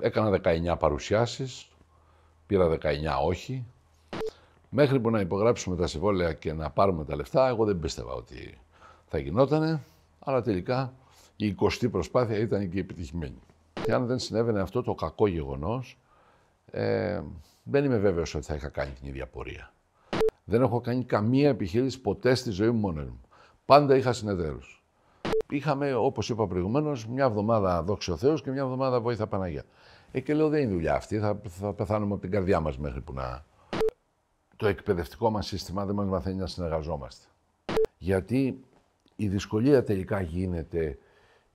Έκανα 19 παρουσιάσεις, πήρα 19 όχι. Μέχρι που να υπογράψουμε τα συμβόλαια και να πάρουμε τα λεφτά, εγώ δεν πίστευα ότι θα γινότανε, αλλά τελικά η 20η προσπάθεια ήταν και επιτυχημένη. Και αν δεν συνέβαινε αυτό το κακό γεγονός, ε, δεν είμαι βέβαιος ότι θα είχα κάνει την ίδια πορεία. Δεν έχω κάνει καμία επιχείρηση ποτέ στη ζωή μου μόνο μου. Πάντα είχα συνεταίρους. Είχαμε, όπως είπα προηγουμένως, μια εβδομάδα δοξιο ο Θεός και μια εβδομάδα βοήθεια Παναγία. Ε, και λέω, δεν είναι δουλειά αυτή. Θα, θα πεθάνουμε από την καρδιά μας μέχρι που να. Το εκπαιδευτικό μας σύστημα δεν μας μαθαίνει να συνεργαζόμαστε. Γιατί η δυσκολία τελικά γίνεται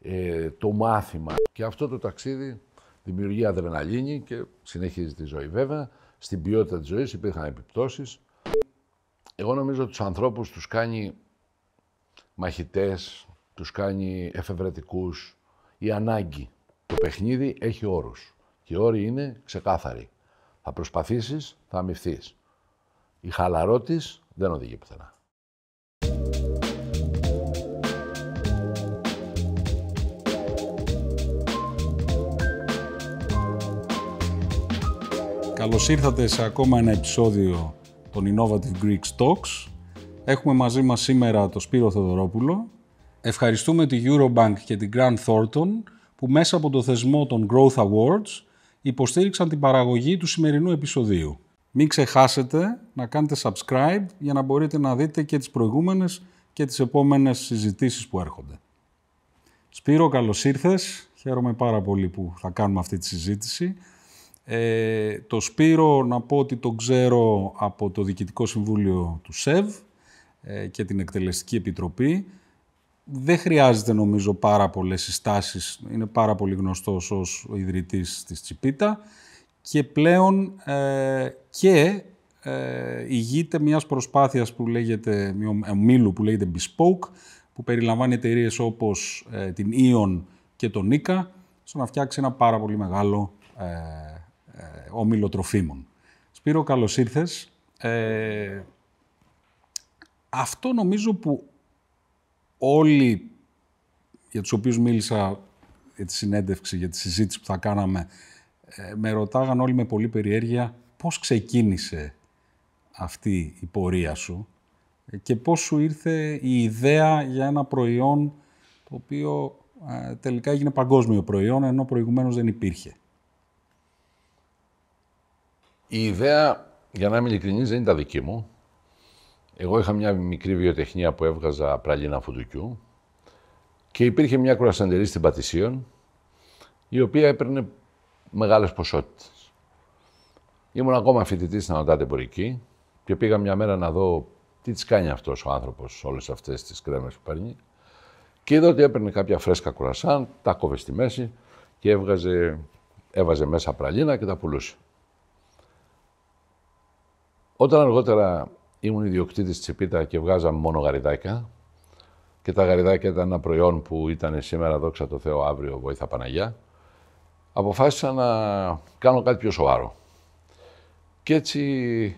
ε, το μάθημα. Και αυτό το ταξίδι δημιουργεί αδρεναλίνη και συνεχίζει τη ζωή. Βέβαια, στην ποιότητα της ζωής υπήρχαν επιπτώσεις. Εγώ νομίζω ότι τους ανθρώπους τους κάνει μαχητές, τους κάνει εφευρετικούς. Η ανάγκη. Το παιχνίδι έχει όρους. Και οι όροι είναι ξεκάθαροι. Θα προσπαθήσεις, θα αμυφθείς. Η χαλαρότης δεν οδηγεί πουθενά. Καλώς ήρθατε σε ακόμα ένα επεισόδιο των Innovative Greek Talks. Έχουμε μαζί μας σήμερα τον Σπύρο Θεοδωρόπουλο. Ευχαριστούμε τη Eurobank και την Grant Thornton που μέσα από το θεσμό των Growth Awards υποστήριξαν την παραγωγή του σημερινού επεισοδίου. Μην ξεχάσετε να κάνετε subscribe για να μπορείτε να δείτε και τις προηγούμενες και τις επόμενες συζητήσεις που έρχονται. Σπύρο, καλώς ήρθες. Χαίρομαι πάρα πολύ που θα κάνουμε αυτή τη συζήτηση. Ε, το Σπύρο, να πω ότι τον ξέρω από το Διοικητικό Συμβούλιο του ΣΕΒ ε, και την Εκτελεστική Επιτροπή δεν χρειάζεται νομίζω πάρα πολλές συστάσεις. Είναι πάρα πολύ γνωστός ως ο ιδρυτής της Τσιπίτα και πλέον ε, και ε, ηγείται μιας προσπάθειας που λέγεται, ομίλου ε, που λέγεται Bespoke, που περιλαμβάνει εταιρείες όπως την Ion και τον Νίκα, στο να φτιάξει ένα πάρα πολύ μεγάλο ε, όμιλο τροφίμων. Σπύρο, καλώς ήρθες. αυτό νομίζω που όλοι για τους οποίους μίλησα για τη συνέντευξη, για τη συζήτηση που θα κάναμε, ε, με ρωτάγαν όλοι με πολύ περιέργεια πώς ξεκίνησε αυτή η πορεία σου και πώς σου ήρθε η ιδέα για ένα προϊόν το οποίο ε, τελικά έγινε παγκόσμιο προϊόν, ενώ προηγουμένως δεν υπήρχε. Η ιδέα, για να είμαι ειλικρινής, δεν ήταν δική μου. Εγώ είχα μια μικρή βιοτεχνία που έβγαζα πραλίνα φουντουκιού και υπήρχε μια κουρασαντερή στην Πατησίων η οποία έπαιρνε μεγάλες ποσότητες. Ήμουν ακόμα φοιτητής στην Ανωτάτη Εμπορική και πήγα μια μέρα να δω τι της κάνει αυτός ο άνθρωπος όλες αυτές τις κρέμες που παίρνει. Και είδα ότι έπαιρνε κάποια φρέσκα κουρασάν, τα κόβε στη μέση και έβγαζε, έβαζε μέσα πραλίνα και τα πουλούσε. Όταν αργότερα ήμουν τη Επίτα και βγάζαμε μόνο γαριδάκια. Και τα γαριδάκια ήταν ένα προϊόν που ήταν σήμερα, δόξα τω Θεώ, αύριο, βοήθα Παναγιά. Αποφάσισα να κάνω κάτι πιο σοβαρό. Και έτσι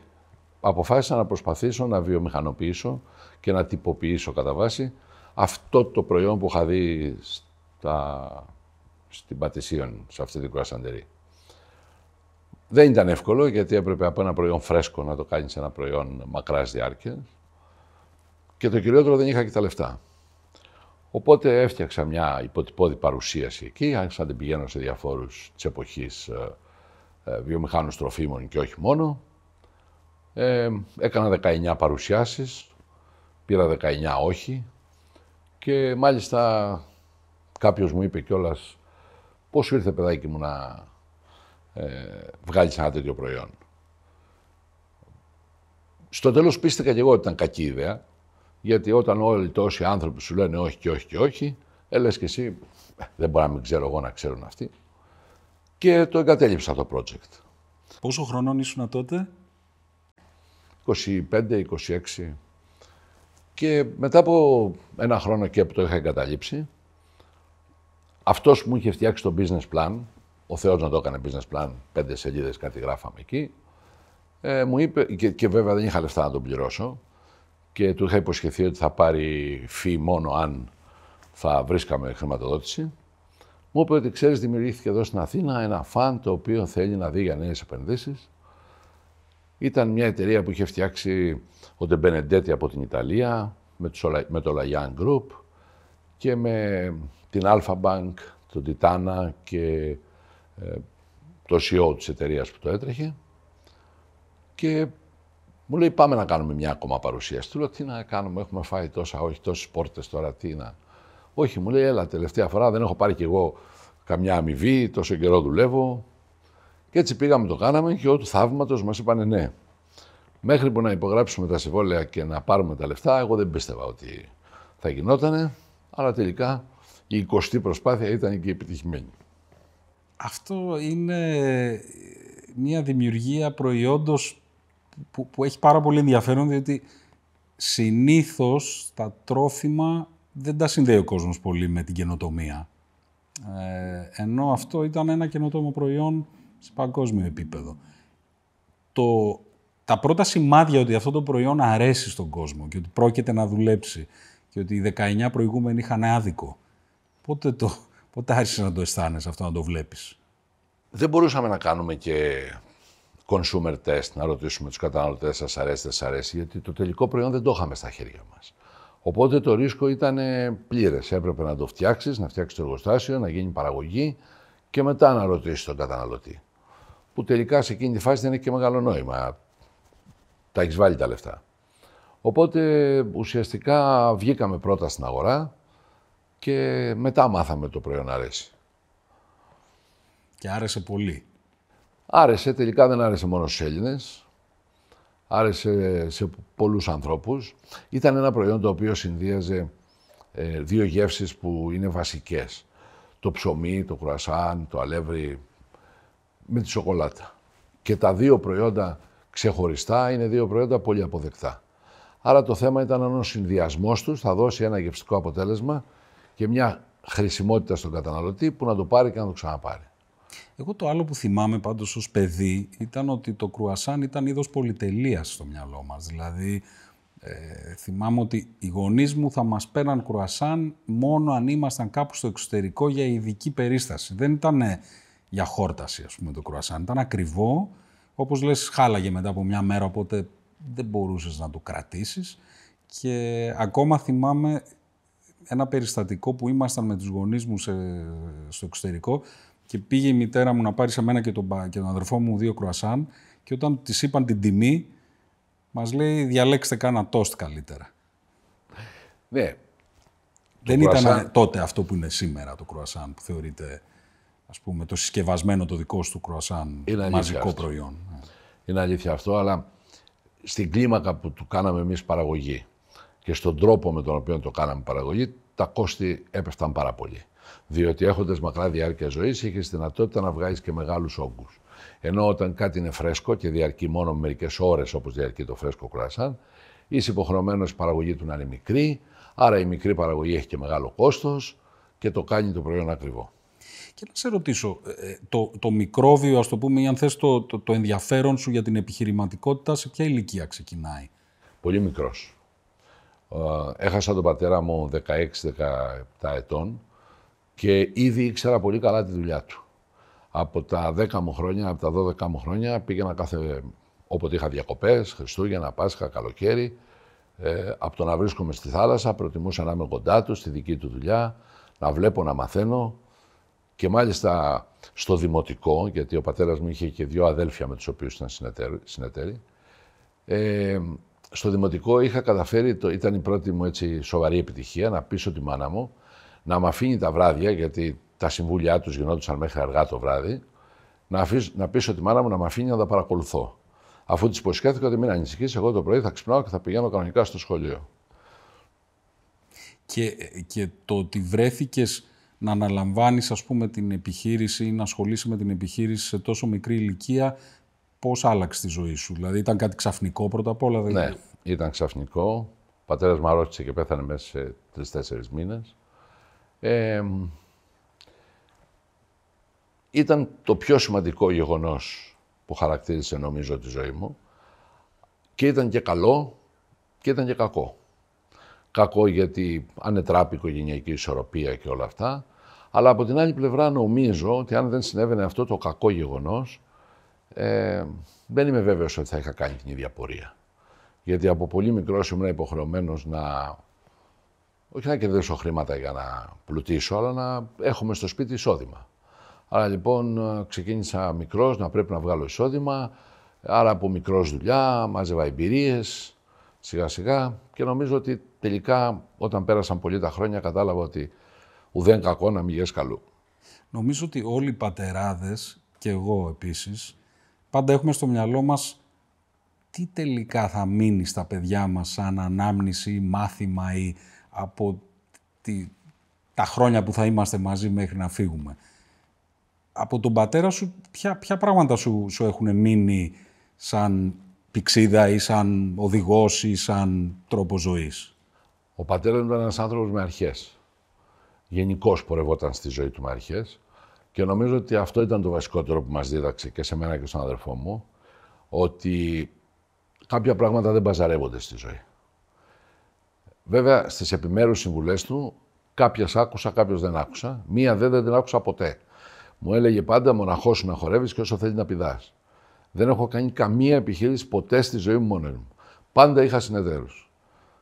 αποφάσισα να προσπαθήσω να βιομηχανοποιήσω και να τυποποιήσω κατά βάση αυτό το προϊόν που είχα δει στα... στην Πατησίων, σε αυτή την κουρασαντερή. Δεν ήταν εύκολο γιατί έπρεπε από ένα προϊόν φρέσκο να το κάνεις σε ένα προϊόν μακράς διάρκειας. Και το κυριότερο δεν είχα και τα λεφτά. Οπότε έφτιαξα μια υποτυπώδη παρουσίαση εκεί, άρχισα να την πηγαίνω σε διαφόρους της εποχής ε, ε, βιομηχάνους τροφίμων και όχι μόνο. Ε, έκανα 19 παρουσιάσεις, πήρα 19 όχι και μάλιστα κάποιος μου είπε κιόλας πώς ήρθε παιδάκι μου να ε, βγάλεις ένα τέτοιο προϊόν. Στο τέλος πίστηκα και εγώ ότι ήταν κακή ιδέα, γιατί όταν όλοι τόσοι άνθρωποι σου λένε όχι και όχι και όχι, έλες ε, και εσύ, δεν μπορεί να μην ξέρω εγώ να ξέρουν αυτοί. Και το εγκατέλειψα το project. Πόσο χρονών ήσουν τότε? 25-26. Και μετά από ένα χρόνο και που το είχα εγκαταλείψει, αυτός μου είχε φτιάξει το business plan, ο Θεός να το έκανε business plan, πέντε σελίδες, κάτι γράφαμε εκεί. Ε, μου είπε, και, και, βέβαια δεν είχα λεφτά να τον πληρώσω, και του είχα υποσχεθεί ότι θα πάρει φύ μόνο αν θα βρίσκαμε χρηματοδότηση. Μου είπε ότι ξέρεις, δημιουργήθηκε εδώ στην Αθήνα ένα φαν το οποίο θέλει να δει για νέες επενδύσεις. Ήταν μια εταιρεία που είχε φτιάξει ο Ντεμπενεντέτη από την Ιταλία, με το Λαγιάν Group και με την Alpha Bank, τον Τιτάνα και το CEO της εταιρείας που το έτρεχε και μου λέει πάμε να κάνουμε μια ακόμα παρουσίαση. Του λέω τι να κάνουμε, έχουμε φάει τόσα, όχι τόσες πόρτες τώρα, τι να... Όχι, μου λέει έλα τελευταία φορά δεν έχω πάρει κι εγώ καμιά αμοιβή, τόσο καιρό δουλεύω. Και έτσι πήγαμε, το κάναμε και ό, του θαύματος μας είπανε ναι. Μέχρι που να υπογράψουμε τα συμβόλαια και να πάρουμε τα λεφτά, εγώ δεν πίστευα ότι θα γινότανε, αλλά τελικά η 20η προσπάθεια ήταν και επιτυχημένη αυτό είναι ε, μια δημιουργία προϊόντος που, που έχει πάρα πολύ ενδιαφέρον, διότι συνήθως τα τρόφιμα δεν τα συνδέει ο κόσμος πολύ με την καινοτομία. Ε, ενώ αυτό ήταν ένα καινοτόμο προϊόν σε παγκόσμιο επίπεδο. Το, τα πρώτα σημάδια ότι αυτό το προϊόν αρέσει στον κόσμο και ότι πρόκειται να δουλέψει και ότι οι 19 προηγούμενοι είχαν άδικο. Πότε το, Πότε άρχισες να το αισθάνεσαι αυτό, να το βλέπεις. Δεν μπορούσαμε να κάνουμε και consumer test, να ρωτήσουμε τους καταναλωτές, σας αρέσει, αρέσει, γιατί το τελικό προϊόν δεν το είχαμε στα χέρια μας. Οπότε το ρίσκο ήταν πλήρες. Έπρεπε να το φτιάξεις, να φτιάξεις το εργοστάσιο, να γίνει παραγωγή και μετά να ρωτήσεις τον καταναλωτή. Που τελικά σε εκείνη τη φάση δεν έχει και μεγάλο νόημα. Τα έχεις βάλει τα λεφτά. Οπότε ουσιαστικά βγήκαμε πρώτα στην αγορά, και μετά μάθαμε το προϊόν αρέσει. Και άρεσε πολύ. Άρεσε, τελικά δεν άρεσε μόνο στους Έλληνες. Άρεσε σε πολλούς ανθρώπους. Ήταν ένα προϊόν το οποίο συνδύαζε ε, δύο γεύσεις που είναι βασικές. Το ψωμί, το κρουασάν, το αλεύρι με τη σοκολάτα. Και τα δύο προϊόντα ξεχωριστά είναι δύο προϊόντα πολύ αποδεκτά. Άρα το θέμα ήταν αν ο συνδυασμός τους θα δώσει ένα γευστικό αποτέλεσμα και μια χρησιμότητα στον καταναλωτή που να το πάρει και να το ξαναπάρει. Εγώ το άλλο που θυμάμαι πάντως ως παιδί ήταν ότι το κρουασάν ήταν είδος πολυτελείας στο μυαλό μας. Δηλαδή ε, θυμάμαι ότι οι γονείς μου θα μας παίρναν κρουασάν μόνο αν ήμασταν κάπου στο εξωτερικό για ειδική περίσταση. Δεν ήταν ε, για χόρταση ας πούμε το κρουασάν. Ήταν ακριβό, όπως λες χάλαγε μετά από μια μέρα οπότε δεν μπορούσες να το κρατήσεις. Και ακόμα θυμάμαι ένα περιστατικό που ήμασταν με τους γονείς μου σε, στο εξωτερικό και πήγε η μητέρα μου να πάρει σε μένα και τον, και τον αδερφό μου δύο κρουασάν και όταν της είπαν την τιμή, μας λέει διαλέξτε κάνα τόστ καλύτερα. Ναι. Δεν ήταν τότε αυτό που είναι σήμερα το κρουασάν που θεωρείται ας πούμε το συσκευασμένο το δικό σου κρουασάν είναι μαζικό προϊόν. Είναι αλήθεια αυτό, αλλά στην κλίμακα που του κάναμε εμείς παραγωγή και στον τρόπο με τον οποίο το κάναμε παραγωγή, τα κόστη έπεφταν πάρα πολύ. Διότι έχοντας μακρά διάρκεια ζωής, είχες δυνατότητα να βγάζει και μεγάλους όγκους. Ενώ όταν κάτι είναι φρέσκο και διαρκεί μόνο μερικές ώρες, όπως διαρκεί το φρέσκο κουρασάν, είσαι υποχρεωμένος η παραγωγή του να είναι μικρή, άρα η μικρή παραγωγή έχει και μεγάλο κόστος και το κάνει το προϊόν ακριβό. Και να σε ρωτήσω, ε, ε, το, το μικρόβιο, ας το πούμε, ή αν θες το, το, το ενδιαφέρον σου για την επιχειρηματικότητα, σε ποια ηλικία ξεκινάει. Πολύ μικρός. Ε, έχασα τον πατέρα μου 16-17 ετών και ήδη ήξερα πολύ καλά τη δουλειά του. Από τα 10 μου χρόνια, από τα 12 μου χρόνια πήγαινα κάθε, όποτε είχα διακοπές, Χριστούγεννα, Πάσχα, καλοκαίρι. Ε, από το να βρίσκομαι στη θάλασσα προτιμούσα να είμαι κοντά τους, στη δική του δουλειά, να βλέπω, να μαθαίνω. Και μάλιστα στο δημοτικό, γιατί ο πατέρας μου είχε και δύο αδέλφια με τους οποίους ήταν συνεταίροι, ε, στο δημοτικό είχα καταφέρει, ήταν η πρώτη μου έτσι σοβαρή επιτυχία, να πείσω τη μάνα μου να με αφήνει τα βράδια, γιατί τα συμβούλια τους γινόντουσαν μέχρι αργά το βράδυ, να, αφήσω, να πείσω τη μάνα μου να με αφήνει να τα παρακολουθώ. Αφού της υποσχέθηκα ότι μην ανησυχείς, εγώ το πρωί θα ξυπνάω και θα πηγαίνω κανονικά στο σχολείο. Και, και το ότι βρέθηκες να αναλαμβάνεις, ας πούμε, την επιχείρηση ή να ασχολείσαι με την επιχείρηση σε τόσο μικρή ηλικία, Πώς άλλαξε τη ζωή σου. Δηλαδή ήταν κάτι ξαφνικό πρώτα απ' όλα. Δηλαδή. Ναι, ήταν ξαφνικό. Ο πατέρας μου αρρώστησε και πέθανε μέσα σε τρει-τέσσερι μήνες. ήταν το πιο σημαντικό γεγονός που χαρακτήρισε νομίζω τη ζωή μου και ήταν και καλό και ήταν και κακό. Κακό γιατί ανετράπη οικογενειακή ισορροπία και όλα αυτά, αλλά από την άλλη πλευρά νομίζω ότι αν δεν συνέβαινε αυτό το κακό γεγονός, ε, δεν είμαι βέβαιος ότι θα είχα κάνει την ίδια πορεία. Γιατί από πολύ μικρός ήμουν υποχρεωμένος να. Όχι να κερδίσω χρήματα για να πλουτίσω, αλλά να έχουμε στο σπίτι εισόδημα. Άρα λοιπόν ξεκίνησα μικρός να πρέπει να βγάλω εισόδημα. Άρα από μικρός δουλειά, μάζευα εμπειρίες σιγά σιγά και νομίζω ότι τελικά όταν πέρασαν πολύ τα χρόνια κατάλαβα ότι ουδέν κακό να μην καλού. Νομίζω ότι όλοι οι πατεράδες και εγώ επίσης πάντα έχουμε στο μυαλό μας τι τελικά θα μείνει στα παιδιά μας σαν ανάμνηση μάθημα ή από τη, τα χρόνια που θα είμαστε μαζί μέχρι να φύγουμε. Από τον πατέρα σου, ποια, ποια πράγματα σου, σου έχουν μείνει σαν πηξίδα ή σαν οδηγός ή σαν τρόπο ζωής. Ο πατέρας ήταν ένας άνθρωπος με αρχές. Γενικώς πορευόταν στη ζωή του με αρχές. Και νομίζω ότι αυτό ήταν το βασικότερο που μας δίδαξε και σε μένα και στον αδερφό μου, ότι κάποια πράγματα δεν παζαρεύονται στη ζωή. Βέβαια, στις επιμέρους συμβουλές του, κάποιες άκουσα, κάποιο δεν άκουσα. Μία δεν, δεν την άκουσα ποτέ. Μου έλεγε πάντα μοναχός σου να χορεύεις και όσο θέλεις να πηδάς. Δεν έχω κάνει καμία επιχείρηση ποτέ στη ζωή μου μόνο μου. Πάντα είχα συνεταίρους.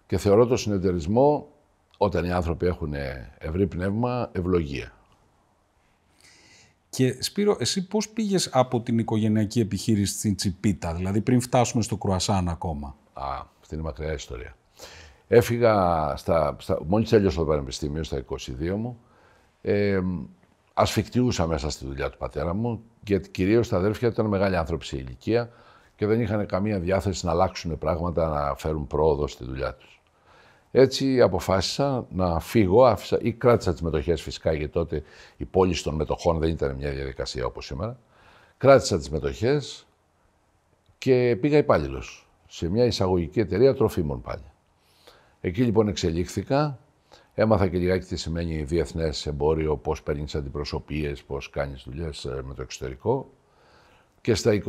Και θεωρώ το συνεταιρισμό, όταν οι άνθρωποι έχουν ευρύ πνεύμα, ευλογία. Και Σπύρο, εσύ πώς πήγες από την οικογενειακή επιχείρηση στην Τσιπίτα, δηλαδή πριν φτάσουμε στο Κρουασάν ακόμα. Α, αυτή είναι μακριά ιστορία. Έφυγα, στα, στα, μόλις τέλειωσα το πανεπιστήμιο, στα 22 μου, ε, ασφικτιούσα μέσα στη δουλειά του πατέρα μου, γιατί κυρίως τα αδέρφια ήταν μεγάλη άνθρωποι σε ηλικία και δεν είχαν καμία διάθεση να αλλάξουν πράγματα, να φέρουν πρόοδο στη δουλειά τους. Έτσι αποφάσισα να φύγω άφησα, ή κράτησα τις μετοχές φυσικά γιατί τότε η πώληση των μετοχών δεν ήταν μια διαδικασία όπως σήμερα. Κράτησα τις μετοχές και πήγα υπάλληλος σε μια εισαγωγική εταιρεία τροφίμων πάλι. Εκεί λοιπόν εξελίχθηκα, έμαθα και λιγάκι τι σημαίνει διεθνές εμπόριο, πώς παίρνεις αντιπροσωπείες, πώς κάνεις δουλειές ε, με το εξωτερικό. Και στα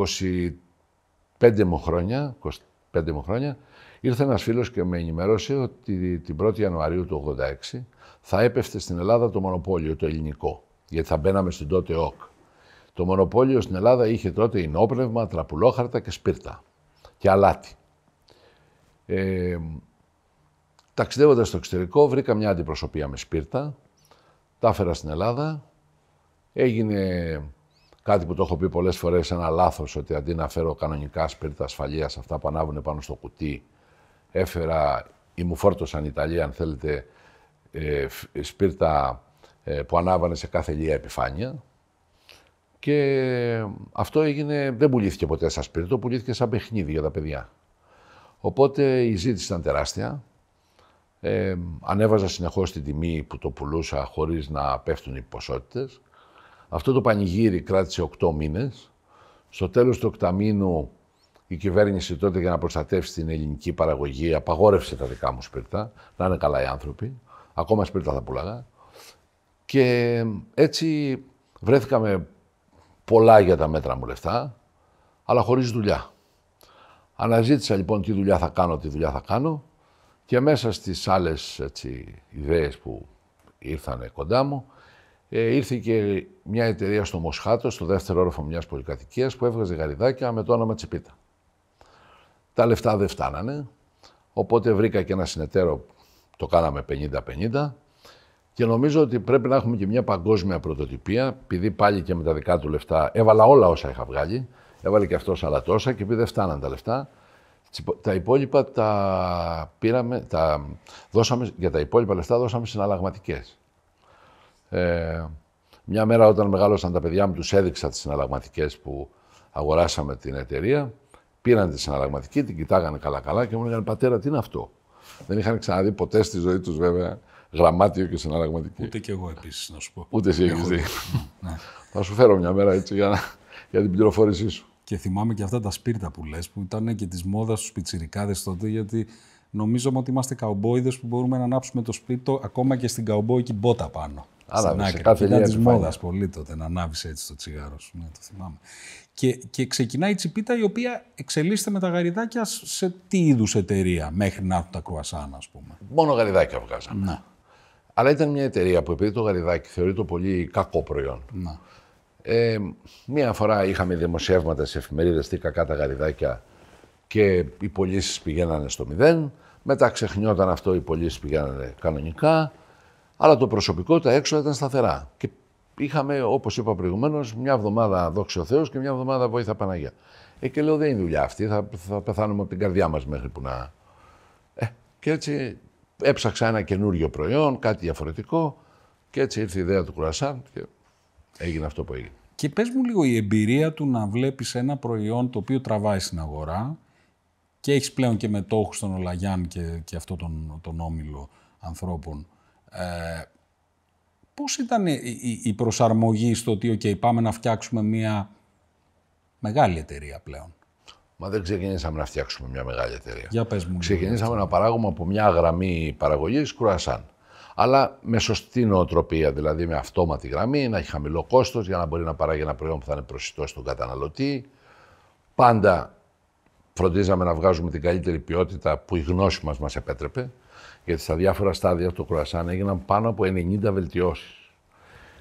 25 μου χρόνια, 25 μου χρόνια Ήρθε ένας φίλος και με ενημερώσε ότι την 1η Ιανουαρίου του 1986 θα έπεφτε στην Ελλάδα το μονοπόλιο, το ελληνικό, γιατί θα μπαίναμε στην τότε ΟΚ. Το μονοπόλιο στην Ελλάδα είχε τότε ινόπνευμα, τραπουλόχαρτα και σπίρτα και αλάτι. Ε, ταξιδεύοντας στο εξωτερικό βρήκα μια αντιπροσωπεία με σπίρτα, τα έφερα στην Ελλάδα, έγινε κάτι που το έχω πει πολλές φορές ένα λάθος ότι αντί να φέρω κανονικά σπίρτα ασφαλείας, αυτά που πάνω στο κουτί, έφερα ή μου φόρτωσαν Ιταλία, αν θέλετε, ε, ε σπίρτα ε, που ανάβανε σε κάθε λία επιφάνεια. Και ε, αυτό έγινε, δεν πουλήθηκε ποτέ σαν σπίρτο, πουλήθηκε σαν παιχνίδι για τα παιδιά. Οπότε η ζήτηση ήταν τεράστια. ανέβαζα συνεχώς την τιμή που το πουλούσα χωρίς να πέφτουν οι ποσότητες. Αυτό το πανηγύρι κράτησε 8 μήνες. Στο τέλος του οκταμήνου η κυβέρνηση τότε για να προστατεύσει την ελληνική παραγωγή απαγόρευσε τα δικά μου σπίρτα. Να είναι καλά οι άνθρωποι. Ακόμα σπίρτα θα πουλάγα. Και έτσι βρέθηκαμε πολλά για τα μέτρα μου λεφτά, αλλά χωρίς δουλειά. Αναζήτησα λοιπόν τι δουλειά θα κάνω, τι δουλειά θα κάνω και μέσα στις άλλες έτσι, ιδέες που ήρθαν κοντά μου, ε, ήρθε και μια εταιρεία στο Μοσχάτο, στο δεύτερο όροφο μιας πολυκατοικίας, που έβγαζε γαριδάκια με το όνομα Τσιπίτα. Τα λεφτά δεν φτάνανε, οπότε βρήκα και ένα συνεταίρο, το κάναμε 50-50 και νομίζω ότι πρέπει να έχουμε και μια παγκόσμια πρωτοτυπία, επειδή πάλι και με τα δικά του λεφτά έβαλα όλα όσα είχα βγάλει, έβαλε και αυτός άλλα τόσα και επειδή δεν φτάναν τα λεφτά, τα υπόλοιπα τα πήραμε, τα δώσαμε, για τα υπόλοιπα λεφτά δώσαμε συναλλαγματικές. Ε, μια μέρα όταν μεγάλωσαν τα παιδιά μου τους έδειξα τις συναλλαγματικές που αγοράσαμε την εταιρεία Πήραν τη συναλλαγματική, την κοιτάγανε καλά-καλά και μου έλεγαν Πατέρα, τι είναι αυτό. Δεν είχαν ξαναδεί ποτέ στη ζωή τους, βέβαια, γραμμάτιο και συναλλαγματική. Ούτε κι εγώ επίσης, να σου πω. Ούτε εσύ έχεις δει. Ναι. Θα σου φέρω μια μέρα έτσι για, για την πληροφόρησή σου. Και θυμάμαι και αυτά τα σπίρτα που λες, που ήταν και της μόδας στους πιτσιρικάδες τότε, γιατί νομίζω ότι είμαστε καουμπόιδες που μπορούμε να ανάψουμε το σπίτι ακόμα και στην καουμπόικη μπότα πάνω. Άρα, στην άκρη. Κάθε ήταν τη μόδας πολύ τότε να ανάβεις έτσι το τσιγάρο σου. Ναι, το θυμάμαι. Και, και ξεκινάει η τσιπίτα η οποία εξελίσσεται με τα γαριδάκια σε τι είδους εταιρεία μέχρι να έρθουν τα κρουασάν, ας πούμε. Μόνο γαριδάκια βγάζαμε. Να. Αλλά ήταν μια εταιρεία που επειδή το γαριδάκι θεωρείται πολύ κακό προϊόν. Να. Ε, μία φορά είχαμε δημοσιεύματα σε εφημερίδες τι κακά τα γαριδάκια και οι πωλήσεις πηγαίνανε στο μηδέν. Μετά ξεχνιόταν αυτό, οι πωλήσεις πηγαίνανε κανονικά. Αλλά το προσωπικό τα έξω ήταν σταθερά. Είχαμε, όπως είπα προηγουμένως, μια εβδομάδα δόξα ο Θεός και μια εβδομάδα βοήθεια Παναγία. Ε, και λέω, δεν είναι δουλειά αυτή. Θα, θα πεθάνουμε από την καρδιά μας μέχρι που να. Ε, και έτσι έψαξα ένα καινούριο προϊόν, κάτι διαφορετικό. Και έτσι ήρθε η ιδέα του κουρασάν και έγινε αυτό που έγινε. Και πες μου λίγο η εμπειρία του να βλέπεις ένα προϊόν το οποίο τραβάει στην αγορά και έχεις πλέον και μετόχους στον Ολαγιάν και, και αυτό τον, τον όμιλο ανθρώπων. Ε, πώς ήταν η προσαρμογή στο ότι okay, πάμε να φτιάξουμε μια μεγάλη εταιρεία πλέον. Μα δεν ξεκινήσαμε να φτιάξουμε μια μεγάλη εταιρεία. Για πες μου. Ξεκινήσαμε να παράγουμε από μια γραμμή παραγωγής κρουασάν. Αλλά με σωστή νοοτροπία, δηλαδή με αυτόματη γραμμή, να έχει χαμηλό κόστος για να μπορεί να παράγει ένα προϊόν που θα είναι προσιτό στον καταναλωτή. Πάντα φροντίζαμε να βγάζουμε την καλύτερη ποιότητα που η γνώση μας μας επέτρεπε γιατί στα διάφορα στάδια του κουρασάν έγιναν πάνω από 90 βελτιώσει.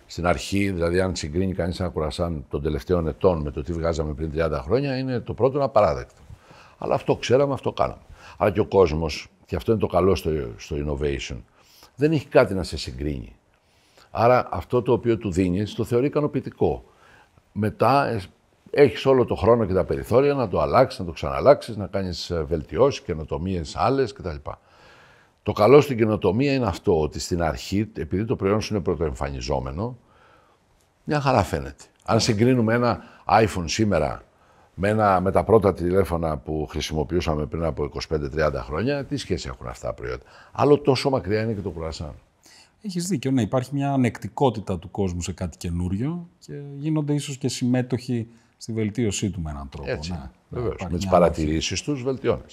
Στην αρχή, δηλαδή, αν συγκρίνει κανείς ένα κουρασάν των τελευταίων ετών με το τι βγάζαμε πριν 30 χρόνια, είναι το πρώτο απαράδεκτο. Αλλά αυτό ξέραμε, αυτό κάναμε. Αλλά και ο κόσμος, και αυτό είναι το καλό στο, στο innovation, δεν έχει κάτι να σε συγκρίνει. Άρα αυτό το οποίο του δίνεις το θεωρεί ικανοποιητικό. Μετά ε, έχεις όλο το χρόνο και τα περιθώρια να το αλλάξεις, να το ξαναλλάξεις, να κάνεις ε, βελτιώσεις, καινοτομίες άλλες κτλ. Το καλό στην καινοτομία είναι αυτό, ότι στην αρχή, επειδή το προϊόν σου είναι πρωτοεμφανιζόμενο, μια χαρά φαίνεται. Αν συγκρίνουμε ένα iPhone σήμερα με, ένα, με τα πρώτα τηλέφωνα που χρησιμοποιούσαμε πριν από 25-30 χρόνια, τι σχέση έχουν αυτά τα προϊόντα. Άλλο τόσο μακριά είναι και το κουρασάν. Έχεις δίκιο. Ναι, υπάρχει μια ανεκτικότητα του κόσμου σε κάτι καινούριο και γίνονται ίσως και συμμέτοχοι στη βελτίωσή του με έναν τρόπο. Έτσι, ναι, βεβαίως. Με τις παρατηρήσεις τους βελτιώνε.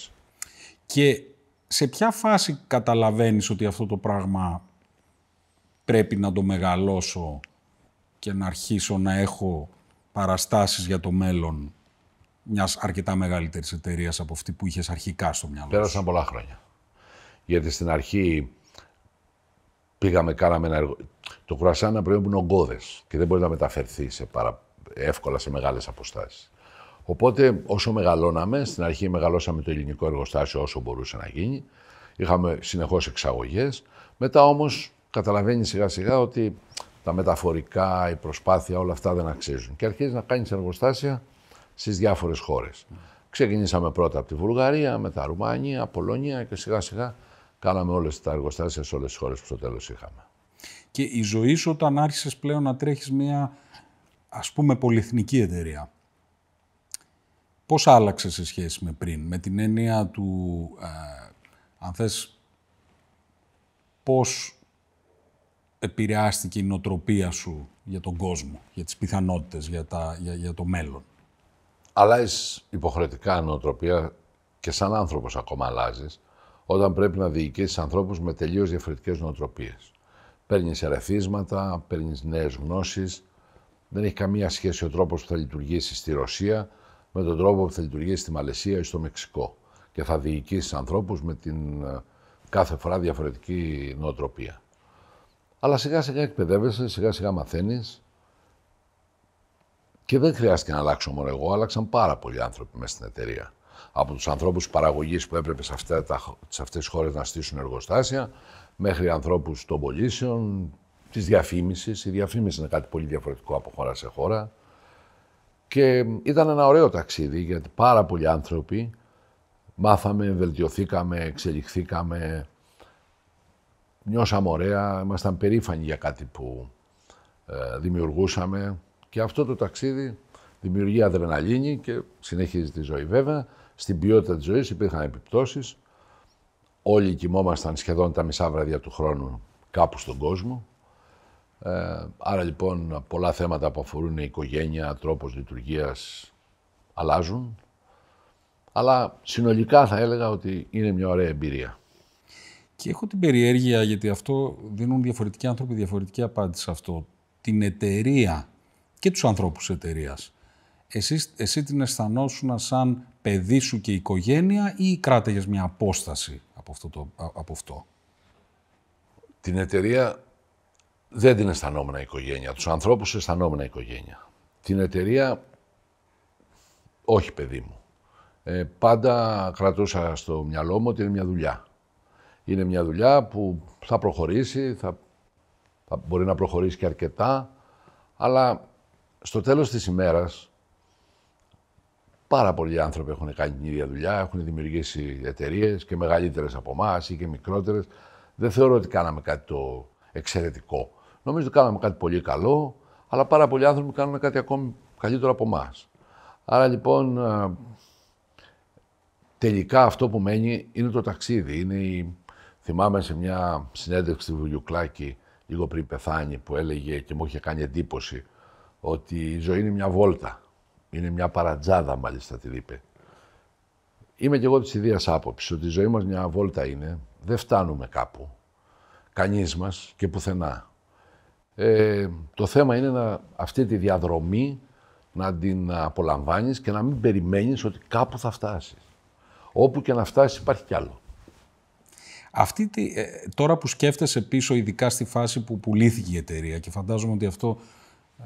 Και σε ποια φάση καταλαβαίνεις ότι αυτό το πράγμα πρέπει να το μεγαλώσω και να αρχίσω να έχω παραστάσεις για το μέλλον μιας αρκετά μεγαλύτερης εταιρείας από αυτή που είχες αρχικά στο μυαλό. Πέρασαν πολλά χρόνια. Γιατί στην αρχή πήγαμε, κάναμε ένα εργο... Το κουρασάν είναι ένα προϊόν που είναι ογκώδες και δεν μπορεί να μεταφερθεί σε παρα... εύκολα σε μεγάλες αποστάσεις. Οπότε όσο μεγαλώναμε, στην αρχή μεγαλώσαμε το ελληνικό εργοστάσιο όσο μπορούσε να γίνει. Είχαμε συνεχώς εξαγωγές. Μετά όμως καταλαβαίνει σιγά σιγά ότι τα μεταφορικά, η προσπάθεια, όλα αυτά δεν αξίζουν. Και αρχίζεις να κάνεις εργοστάσια στις διάφορες χώρες. Ξεκινήσαμε πρώτα από τη Βουλγαρία, μετά Ρουμάνια, Πολωνία και σιγά σιγά κάναμε όλες τα εργοστάσια σε όλες τις χώρες που στο τέλος είχαμε. Και η ζωή σου όταν άρχισες πλέον να τρέχεις μια ας πούμε πολυεθνική εταιρεία πώς άλλαξε σε σχέση με πριν, με την έννοια του, ε, αν θες, πώς επηρεάστηκε η νοτροπία σου για τον κόσμο, για τις πιθανότητες, για, τα, για, το μέλλον. Αλλάζει υποχρεωτικά νοοτροπία και σαν άνθρωπος ακόμα αλλάζεις, όταν πρέπει να διοικήσεις ανθρώπους με τελείως διαφορετικές νοοτροπίες. Παίρνεις ερεθίσματα, παίρνεις νέες γνώσεις, δεν έχει καμία σχέση ο τρόπος που θα λειτουργήσει στη Ρωσία με τον τρόπο που θα λειτουργήσει στη Μαλαισία ή στο Μεξικό και θα διοικήσει ανθρώπους με την ε, κάθε φορά διαφορετική νοοτροπία. Αλλά σιγά σιγά εκπαιδεύεσαι, σιγά σιγά μαθαίνεις και δεν χρειάστηκε να αλλάξω μόνο εγώ, άλλαξαν πάρα πολλοί άνθρωποι μέσα στην εταιρεία. Από τους ανθρώπους παραγωγής που έπρεπε σε, αυτές τις χώρες να στήσουν εργοστάσια, μέχρι ανθρώπους των πωλήσεων, της διαφήμισης. Η διαφήμιση είναι κάτι πολύ διαφορετικό από χώρα σε χώρα. Και ήταν ένα ωραίο ταξίδι, γιατί πάρα πολλοί άνθρωποι μάθαμε, βελτιωθήκαμε, εξελιχθήκαμε, νιώσαμε ωραία, ήμασταν περήφανοι για κάτι που ε, δημιουργούσαμε και αυτό το ταξίδι δημιουργεί αδρεναλίνη και συνεχίζει τη ζωή βέβαια. Στην ποιότητα της ζωής υπήρχαν επιπτώσεις. Όλοι κοιμόμασταν σχεδόν τα μισά βραδιά του χρόνου κάπου στον κόσμο. Ε, άρα λοιπόν πολλά θέματα που αφορούν η οικογένεια, τρόπος λειτουργίας αλλάζουν. Αλλά συνολικά θα έλεγα ότι είναι μια ωραία εμπειρία. Και έχω την περιέργεια, γιατί αυτό δίνουν διαφορετικοί άνθρωποι διαφορετική απάντηση σε αυτό, την εταιρεία και τους ανθρώπους εταιρείας. Εσύ, την αισθανόσουν σαν παιδί σου και οικογένεια ή κράταγες μια απόσταση από αυτό, από αυτό. Την εταιρεία δεν την αισθανόμουν οικογένεια. Τους ανθρώπους αισθανόμουν οικογένεια. Την εταιρεία, όχι παιδί μου. Ε, πάντα κρατούσα στο μυαλό μου ότι είναι μια δουλειά. Είναι μια δουλειά που θα προχωρήσει, θα, θα μπορεί να προχωρήσει και αρκετά, αλλά στο τέλος της ημέρας, πάρα πολλοί άνθρωποι έχουν κάνει την ίδια δουλειά, έχουν δημιουργήσει εταιρείες και μεγαλύτερες από εμάς ή και μικρότερες. Δεν θεωρώ ότι κάναμε κάτι το εξαιρετικό. Νομίζω ότι κάναμε κάτι πολύ καλό, αλλά πάρα πολλοί άνθρωποι κάνουν κάτι ακόμη καλύτερο από εμά. Άρα λοιπόν, ε, τελικά αυτό που μένει είναι το ταξίδι. Είναι Θυμάμαι σε μια συνέντευξη του Βουλιουκλάκη, λίγο πριν πεθάνει, που έλεγε και μου είχε κάνει εντύπωση ότι η ζωή είναι μια βόλτα. Είναι μια παρατζάδα, μάλιστα, τη είπε. Είμαι και εγώ της ιδέας άποψης ότι η ζωή μας μια βόλτα είναι. Δεν φτάνουμε κάπου. Κανείς μας και πουθενά. Ε, το θέμα είναι να, αυτή τη διαδρομή να την απολαμβάνεις και να μην περιμένεις ότι κάπου θα φτάσεις. Όπου και να φτάσεις υπάρχει κι άλλο. Αυτή τη, ε, τώρα που σκέφτεσαι πίσω, ειδικά στη φάση που πουλήθηκε η εταιρεία και φαντάζομαι ότι αυτό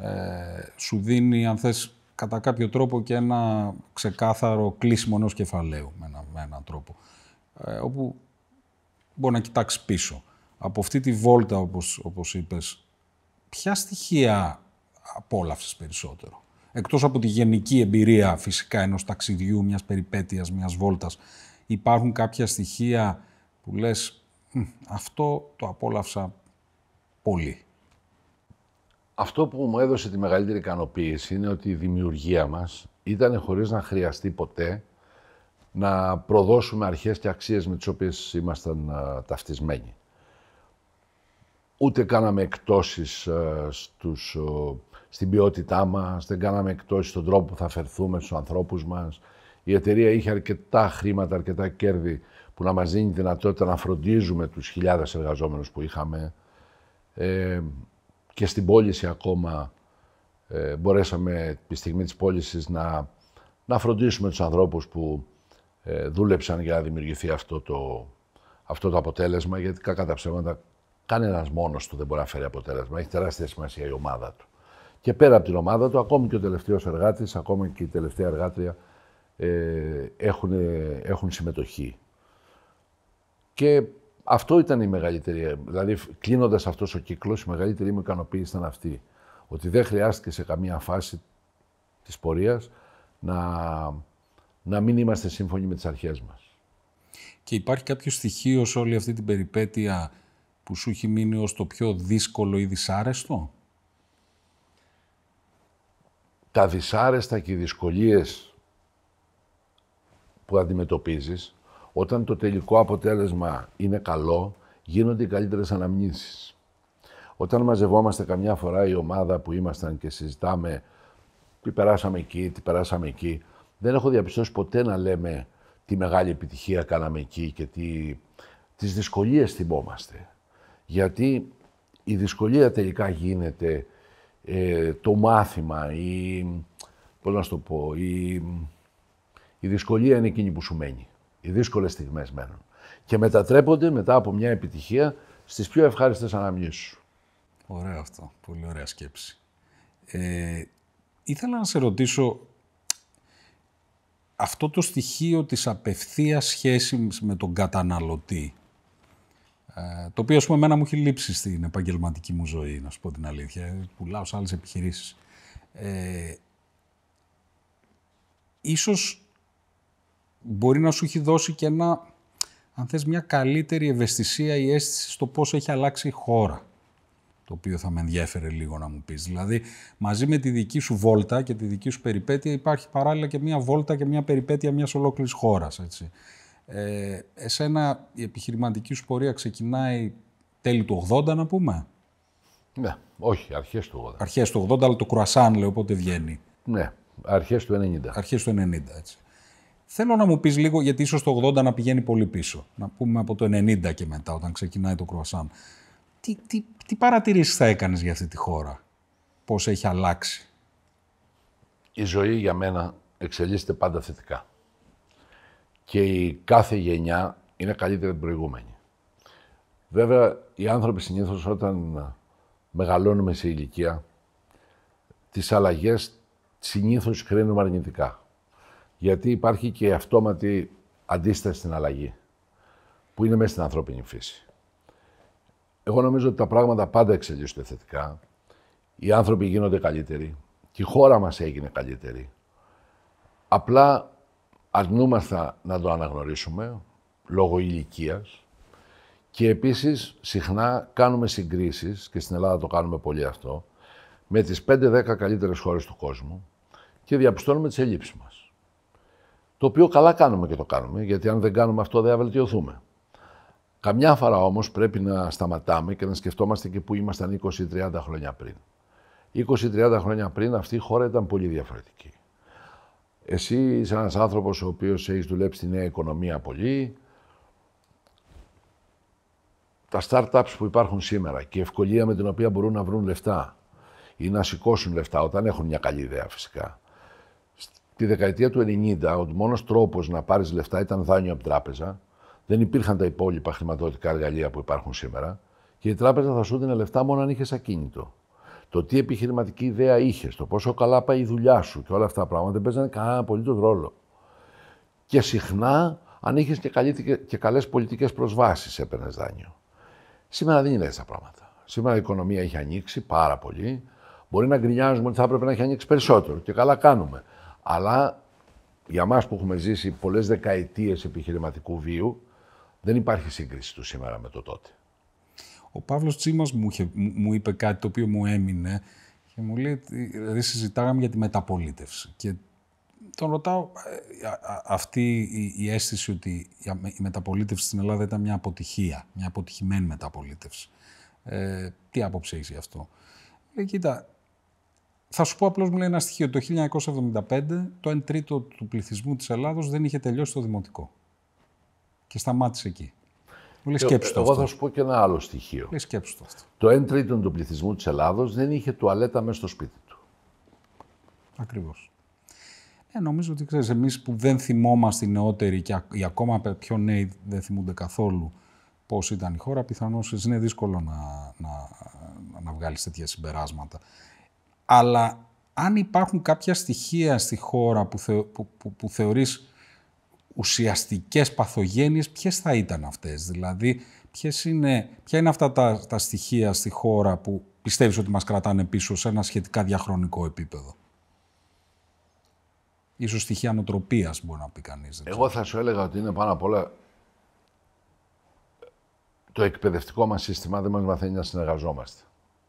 ε, σου δίνει, αν θες, κατά κάποιο τρόπο και ένα ξεκάθαρο κλείσιμο ενός κεφαλαίου με, ένα, έναν τρόπο, ε, όπου μπορεί να κοιτάξεις πίσω. Από αυτή τη βόλτα, όπως, όπως είπες, ποια στοιχεία απόλαυσες περισσότερο. Εκτός από τη γενική εμπειρία φυσικά ενός ταξιδιού, μιας περιπέτειας, μιας βόλτας, υπάρχουν κάποια στοιχεία που λες αυτό το απόλαυσα πολύ. Αυτό που μου έδωσε τη μεγαλύτερη ικανοποίηση είναι ότι η δημιουργία μας ήταν χωρίς να χρειαστεί ποτέ να προδώσουμε αρχές και αξίες με τις οποίες ήμασταν ταυτισμένοι ούτε κάναμε εκτόσεις ε, στους, στην ποιότητά μας, δεν κάναμε εκτόσεις στον τρόπο που θα φερθούμε στους ανθρώπους μας. Η εταιρεία είχε αρκετά χρήματα, αρκετά κέρδη που να μας δίνει δυνατότητα να φροντίζουμε τους χιλιάδες εργαζόμενους που είχαμε. Ε, και στην πώληση ακόμα ε, μπορέσαμε τη στιγμή της πώλησης να, να φροντίσουμε τους ανθρώπους που ε, δούλεψαν για να δημιουργηθεί αυτό το, αυτό το αποτέλεσμα, γιατί κακά τα ψέματα κανένας μόνος του δεν μπορεί να φέρει αποτέλεσμα. Έχει τεράστια σημασία η ομάδα του. Και πέρα από την ομάδα του, ακόμη και ο τελευταίος εργάτης, ακόμη και η τελευταία εργάτρια ε, έχουν, έχουν συμμετοχή. Και αυτό ήταν η μεγαλύτερη. Δηλαδή, κλείνοντας αυτός ο κύκλος, η μεγαλύτερη μου ικανοποίηση ήταν αυτή. Ότι δεν χρειάστηκε σε καμία φάση της πορείας να, να μην είμαστε σύμφωνοι με τις αρχές μας. Και υπάρχει κάποιο στοιχείο σε όλη αυτή την περιπέτεια που σου έχει μείνει ως το πιο δύσκολο ή δυσάρεστο. Τα δυσάρεστα και οι δυσκολίες που αντιμετωπίζεις, όταν το τελικό αποτέλεσμα είναι καλό, γίνονται οι καλύτερες αναμνήσεις. Όταν μαζευόμαστε καμιά φορά η ομάδα που ήμασταν και συζητάμε τι περάσαμε εκεί, τι περάσαμε εκεί, δεν έχω διαπιστώσει ποτέ να λέμε τι μεγάλη επιτυχία κάναμε εκεί και τι, τις δυσκολίες θυμόμαστε γιατί η δυσκολία τελικά γίνεται ε, το μάθημα, η, πώς να το πω, η, η δυσκολία είναι εκείνη που σου μένει. Οι δύσκολες στιγμές μένουν. Και μετατρέπονται μετά από μια επιτυχία στις πιο ευχάριστες αναμνήσεις σου. Ωραία αυτό. Πολύ ωραία σκέψη. Ε, ήθελα να σε ρωτήσω αυτό το στοιχείο της απευθείας σχέσης με τον καταναλωτή ε, το οποίο, ας πούμε, εμένα μου έχει λείψει στην επαγγελματική μου ζωή, να σου πω την αλήθεια. Πουλάω σε άλλες επιχειρήσεις. Ε, ίσως μπορεί να σου έχει δώσει και ένα, αν θες, μια καλύτερη ευαισθησία ή αίσθηση στο πώς έχει αλλάξει η χώρα. Το οποίο θα με ενδιέφερε λίγο να μου πεις. Δηλαδή, μαζί με τη δική σου βόλτα και τη δική σου περιπέτεια υπάρχει παράλληλα και μια βόλτα και μια περιπέτεια μιας ολόκληρης χώρας, έτσι. Ε, εσένα η επιχειρηματική σου πορεία ξεκινάει τέλη του 80 να πούμε. Ναι, όχι, αρχές του 80. Αρχές του 80, αλλά το κρουασάν λέω πότε βγαίνει. Ναι, αρχές του 90. Αρχές του 90, έτσι. Θέλω να μου πεις λίγο, γιατί ίσως το 80 να πηγαίνει πολύ πίσω. Να πούμε από το 90 και μετά, όταν ξεκινάει το κρουασάν. Τι, τι, τι παρατηρήσεις θα έκανες για αυτή τη χώρα, πώς έχει αλλάξει. Η ζωή για μένα εξελίσσεται πάντα θετικά και η κάθε γενιά είναι καλύτερη από την προηγούμενη. Βέβαια, οι άνθρωποι συνήθως, όταν μεγαλώνουμε σε ηλικία, τις αλλαγές συνήθως κρίνουμε αρνητικά. Γιατί υπάρχει και η αυτόματη αντίσταση στην αλλαγή, που είναι μέσα στην ανθρώπινη φύση. Εγώ νομίζω ότι τα πράγματα πάντα εξελίσσονται θετικά. Οι άνθρωποι γίνονται καλύτεροι και η χώρα μας έγινε καλύτερη. Απλά αρνούμαστε να το αναγνωρίσουμε λόγω ηλικίας. Και επίσης συχνά κάνουμε συγκρίσεις, και στην Ελλάδα το κάνουμε πολύ αυτό, με τις 5-10 καλύτερες χώρες του κόσμου και διαπιστώνουμε τις ελλείψεις μας. Το οποίο καλά κάνουμε και το κάνουμε, γιατί αν δεν κάνουμε αυτό δεν θα βελτιωθούμε. Καμιά φορά όμως πρέπει να σταματάμε και να σκεφτόμαστε και που ήμασταν 20-30 χρόνια πριν. 20-30 χρόνια πριν αυτή η χώρα ήταν πολύ διαφορετική. Εσύ είσαι ένας άνθρωπος ο οποίος έχεις δουλέψει στη νέα οικονομία πολύ. Τα startups που υπάρχουν σήμερα και η ευκολία με την οποία μπορούν να βρουν λεφτά ή να σηκώσουν λεφτά όταν έχουν μια καλή ιδέα φυσικά. Στη δεκαετία του 90 ο μόνος τρόπος να πάρεις λεφτά ήταν δάνειο από τράπεζα. Δεν υπήρχαν τα υπόλοιπα χρηματοδοτικά εργαλεία που υπάρχουν σήμερα και η τράπεζα θα σου δίνει λεφτά μόνο αν είχες ακίνητο το τι επιχειρηματική ιδέα είχες, το πόσο καλά πάει η δουλειά σου και όλα αυτά τα πράγματα δεν παίζανε κανένα απολύτως ρόλο. Και συχνά, αν είχες και, και καλές πολιτικές προσβάσεις, έπαιρνες δάνειο. Σήμερα δεν είναι έτσι τα πράγματα. Σήμερα η οικονομία έχει ανοίξει πάρα πολύ. Μπορεί να γκρινιάζουμε ότι θα έπρεπε να έχει ανοίξει περισσότερο και καλά κάνουμε. Αλλά για εμά που έχουμε ζήσει πολλές δεκαετίες επιχειρηματικού βίου, δεν υπάρχει σύγκριση του σήμερα με το τότε. Ο Παύλος Τσίμας μου, είχε, μου είπε κάτι το οποίο μου έμεινε και μου λέει, δηλαδή συζητάγαμε για τη μεταπολίτευση. Και τον ρωτάω, ε, αυτή η αίσθηση ότι η μεταπολίτευση στην Ελλάδα ήταν μια αποτυχία, μια αποτυχημένη μεταπολίτευση. Ε, τι άποψη έχεις γι' αυτό. Λέει, κοίτα, θα σου πω απλώς μου λέει ένα στοιχείο. Το 1975 το 1 τρίτο του πληθυσμού της Ελλάδος δεν είχε τελειώσει το δημοτικό. Και σταμάτησε εκεί. Πολύ ε, το. Εγώ θα σου πω και ένα άλλο στοιχείο. Πολύ το Το 1 τρίτο του πληθυσμού της Ελλάδος δεν είχε τουαλέτα μέσα στο σπίτι του. Ακριβώς. Ε, νομίζω ότι ξέρεις, εμείς που δεν θυμόμαστε οι νεότεροι και οι ακόμα πιο νέοι δεν θυμούνται καθόλου πώς ήταν η χώρα, πιθανώς είναι δύσκολο να, να, να βγάλεις τέτοια συμπεράσματα. Αλλά αν υπάρχουν κάποια στοιχεία στη χώρα που, θεωρεί. που, που, που θεωρείς ουσιαστικές παθογένειες, ποιες θα ήταν αυτές. Δηλαδή, ποιες είναι, ποια είναι αυτά τα, τα στοιχεία στη χώρα που πιστεύεις ότι μας κρατάνε πίσω σε ένα σχετικά διαχρονικό επίπεδο. Ίσως στοιχεία νοτροπίας μπορεί να πει κανείς. Εγώ θα σου έλεγα ότι είναι πάνω απ' όλα το εκπαιδευτικό μας σύστημα δεν μας μαθαίνει να συνεργαζόμαστε.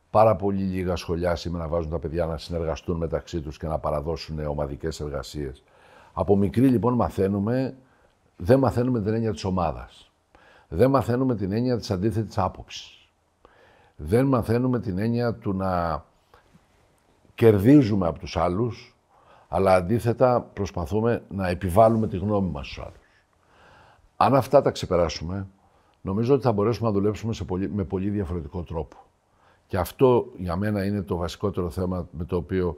Πάρα πολύ λίγα σχολιά σήμερα βάζουν τα παιδιά να συνεργαστούν μεταξύ τους και να παραδώσουν ομαδικές εργασίες. Από μικρή λοιπόν μαθαίνουμε, δεν μαθαίνουμε την έννοια της ομάδας. Δεν μαθαίνουμε την έννοια της αντίθετης άποψης. Δεν μαθαίνουμε την έννοια του να κερδίζουμε από τους άλλους, αλλά αντίθετα προσπαθούμε να επιβάλλουμε τη γνώμη μας στους άλλους. Αν αυτά τα ξεπεράσουμε, νομίζω ότι θα μπορέσουμε να δουλέψουμε σε πολύ, με πολύ διαφορετικό τρόπο. Και αυτό για μένα είναι το βασικότερο θέμα με το οποίο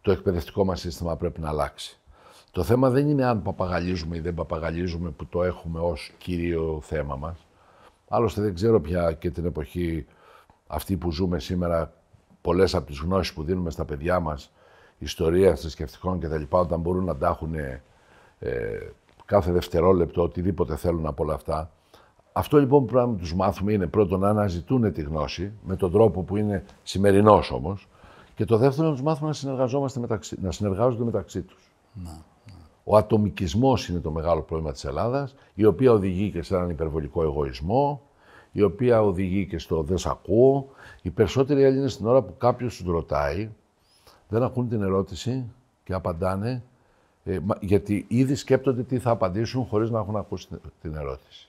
το εκπαιδευτικό μας σύστημα πρέπει να αλλάξει. Το θέμα δεν είναι αν παπαγαλίζουμε ή δεν παπαγαλίζουμε που το έχουμε ως κύριο θέμα μας. Άλλωστε δεν ξέρω πια και την εποχή αυτή που ζούμε σήμερα πολλές από τις γνώσεις που δίνουμε στα παιδιά μας, ιστορίας, θρησκευτικών λοιπά, όταν μπορούν να αντάχουν ε, κάθε δευτερόλεπτο οτιδήποτε θέλουν από όλα αυτά. Αυτό λοιπόν που πρέπει να τους μάθουμε είναι πρώτον να αναζητούν τη γνώση με τον τρόπο που είναι σημερινός όμως και το δεύτερο να τους μάθουμε να, συνεργαζόμαστε μεταξύ, να συνεργάζονται μεταξύ τους. Να. Ο ατομικισμός είναι το μεγάλο πρόβλημα της Ελλάδας, η οποία οδηγεί και σε έναν υπερβολικό εγωισμό, η οποία οδηγεί και στο «δεν σ' ακούω». Οι περισσότεροι Έλληνες την ώρα που κάποιος τους ρωτάει, δεν σ ακουω οι περισσοτεροι Έλληνε την ωρα που κάποιο του ρωταει δεν ακουν την ερωτηση και απαντάνε, ε, γιατί ήδη σκέπτονται τι θα απαντήσουν χωρίς να έχουν ακούσει την ερώτηση.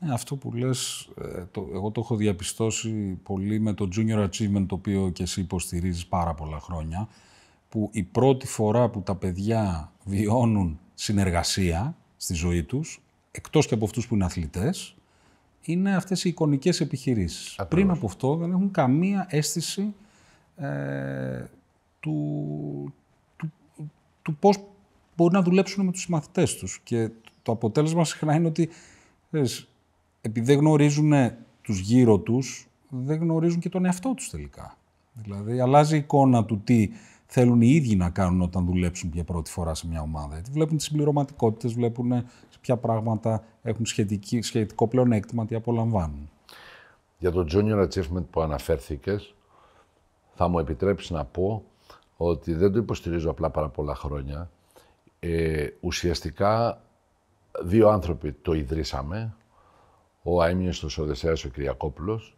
Ναι, αυτό που λες, ε, εγώ το έχω διαπιστώσει πολύ με το Junior Achievement, το οποίο και εσύ υποστηρίζεις πάρα πολλά χρόνια που η πρώτη φορά που τα παιδιά βιώνουν συνεργασία στη ζωή τους, εκτός και από αυτούς που είναι αθλητές, είναι αυτές οι εικονικές επιχειρήσεις. Πριν από αυτό δεν έχουν καμία αίσθηση ε, του, του, του πώς μπορεί να δουλέψουν με τους μαθητές τους. Και το αποτέλεσμα συχνά είναι ότι επειδή δεν γνωρίζουν τους γύρω τους, δεν γνωρίζουν και τον εαυτό τους τελικά. Δηλαδή αλλάζει η εικόνα του τι θέλουν οι ίδιοι να κάνουν όταν δουλέψουν για πρώτη φορά σε μια ομάδα. βλέπουν τις συμπληρωματικότητες, βλέπουν ε, σε ποια πράγματα έχουν σχετική, σχετικό πλεονέκτημα, τι απολαμβάνουν. Για το Junior Achievement που αναφέρθηκες, θα μου επιτρέψεις να πω ότι δεν το υποστηρίζω απλά πάρα πολλά χρόνια. Ε, ουσιαστικά δύο άνθρωποι το ιδρύσαμε, ο του και ο Κυριακόπουλος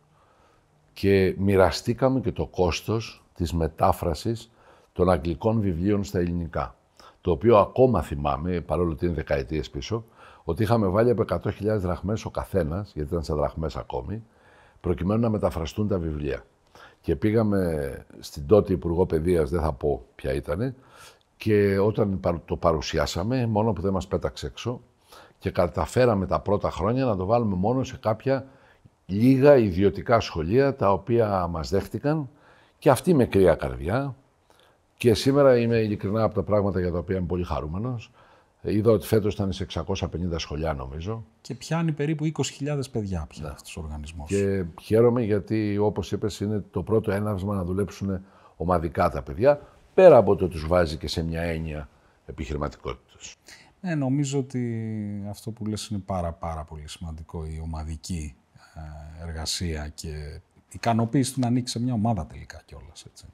και μοιραστήκαμε και το κόστος της μετάφρασης των αγγλικών βιβλίων στα ελληνικά. Το οποίο ακόμα θυμάμαι, παρόλο ότι είναι δεκαετίες πίσω, ότι είχαμε βάλει από 100.000 δραχμές ο καθένας, γιατί ήταν σε δραχμές ακόμη, προκειμένου να μεταφραστούν τα βιβλία. Και πήγαμε στην τότε Υπουργό Παιδείας, δεν θα πω ποια ήταν, και όταν το παρουσιάσαμε, μόνο που δεν μας πέταξε έξω, και καταφέραμε τα πρώτα χρόνια να το βάλουμε μόνο σε κάποια λίγα ιδιωτικά σχολεία, τα οποία μας δέχτηκαν και αυτοί με κρύα καρδιά, και σήμερα είμαι ειλικρινά από τα πράγματα για τα οποία είμαι πολύ χαρούμενος. Ε, είδα ότι φέτος ήταν σε 650 σχολιά, νομίζω. Και πιάνει περίπου 20.000 παιδιά πια ναι. αυτός ο οργανισμός. Και χαίρομαι γιατί, όπως είπες, είναι το πρώτο έναυσμα να δουλέψουν ομαδικά τα παιδιά. Πέρα από το ότι τους βάζει και σε μια έννοια επιχειρηματικότητας. Ναι, νομίζω ότι αυτό που λες είναι πάρα πάρα πολύ σημαντικό, η ομαδική ε, εργασία και η ικανοποίηση του να ανοίξει σε μια ομάδα τελικά κιόλας, έτσι.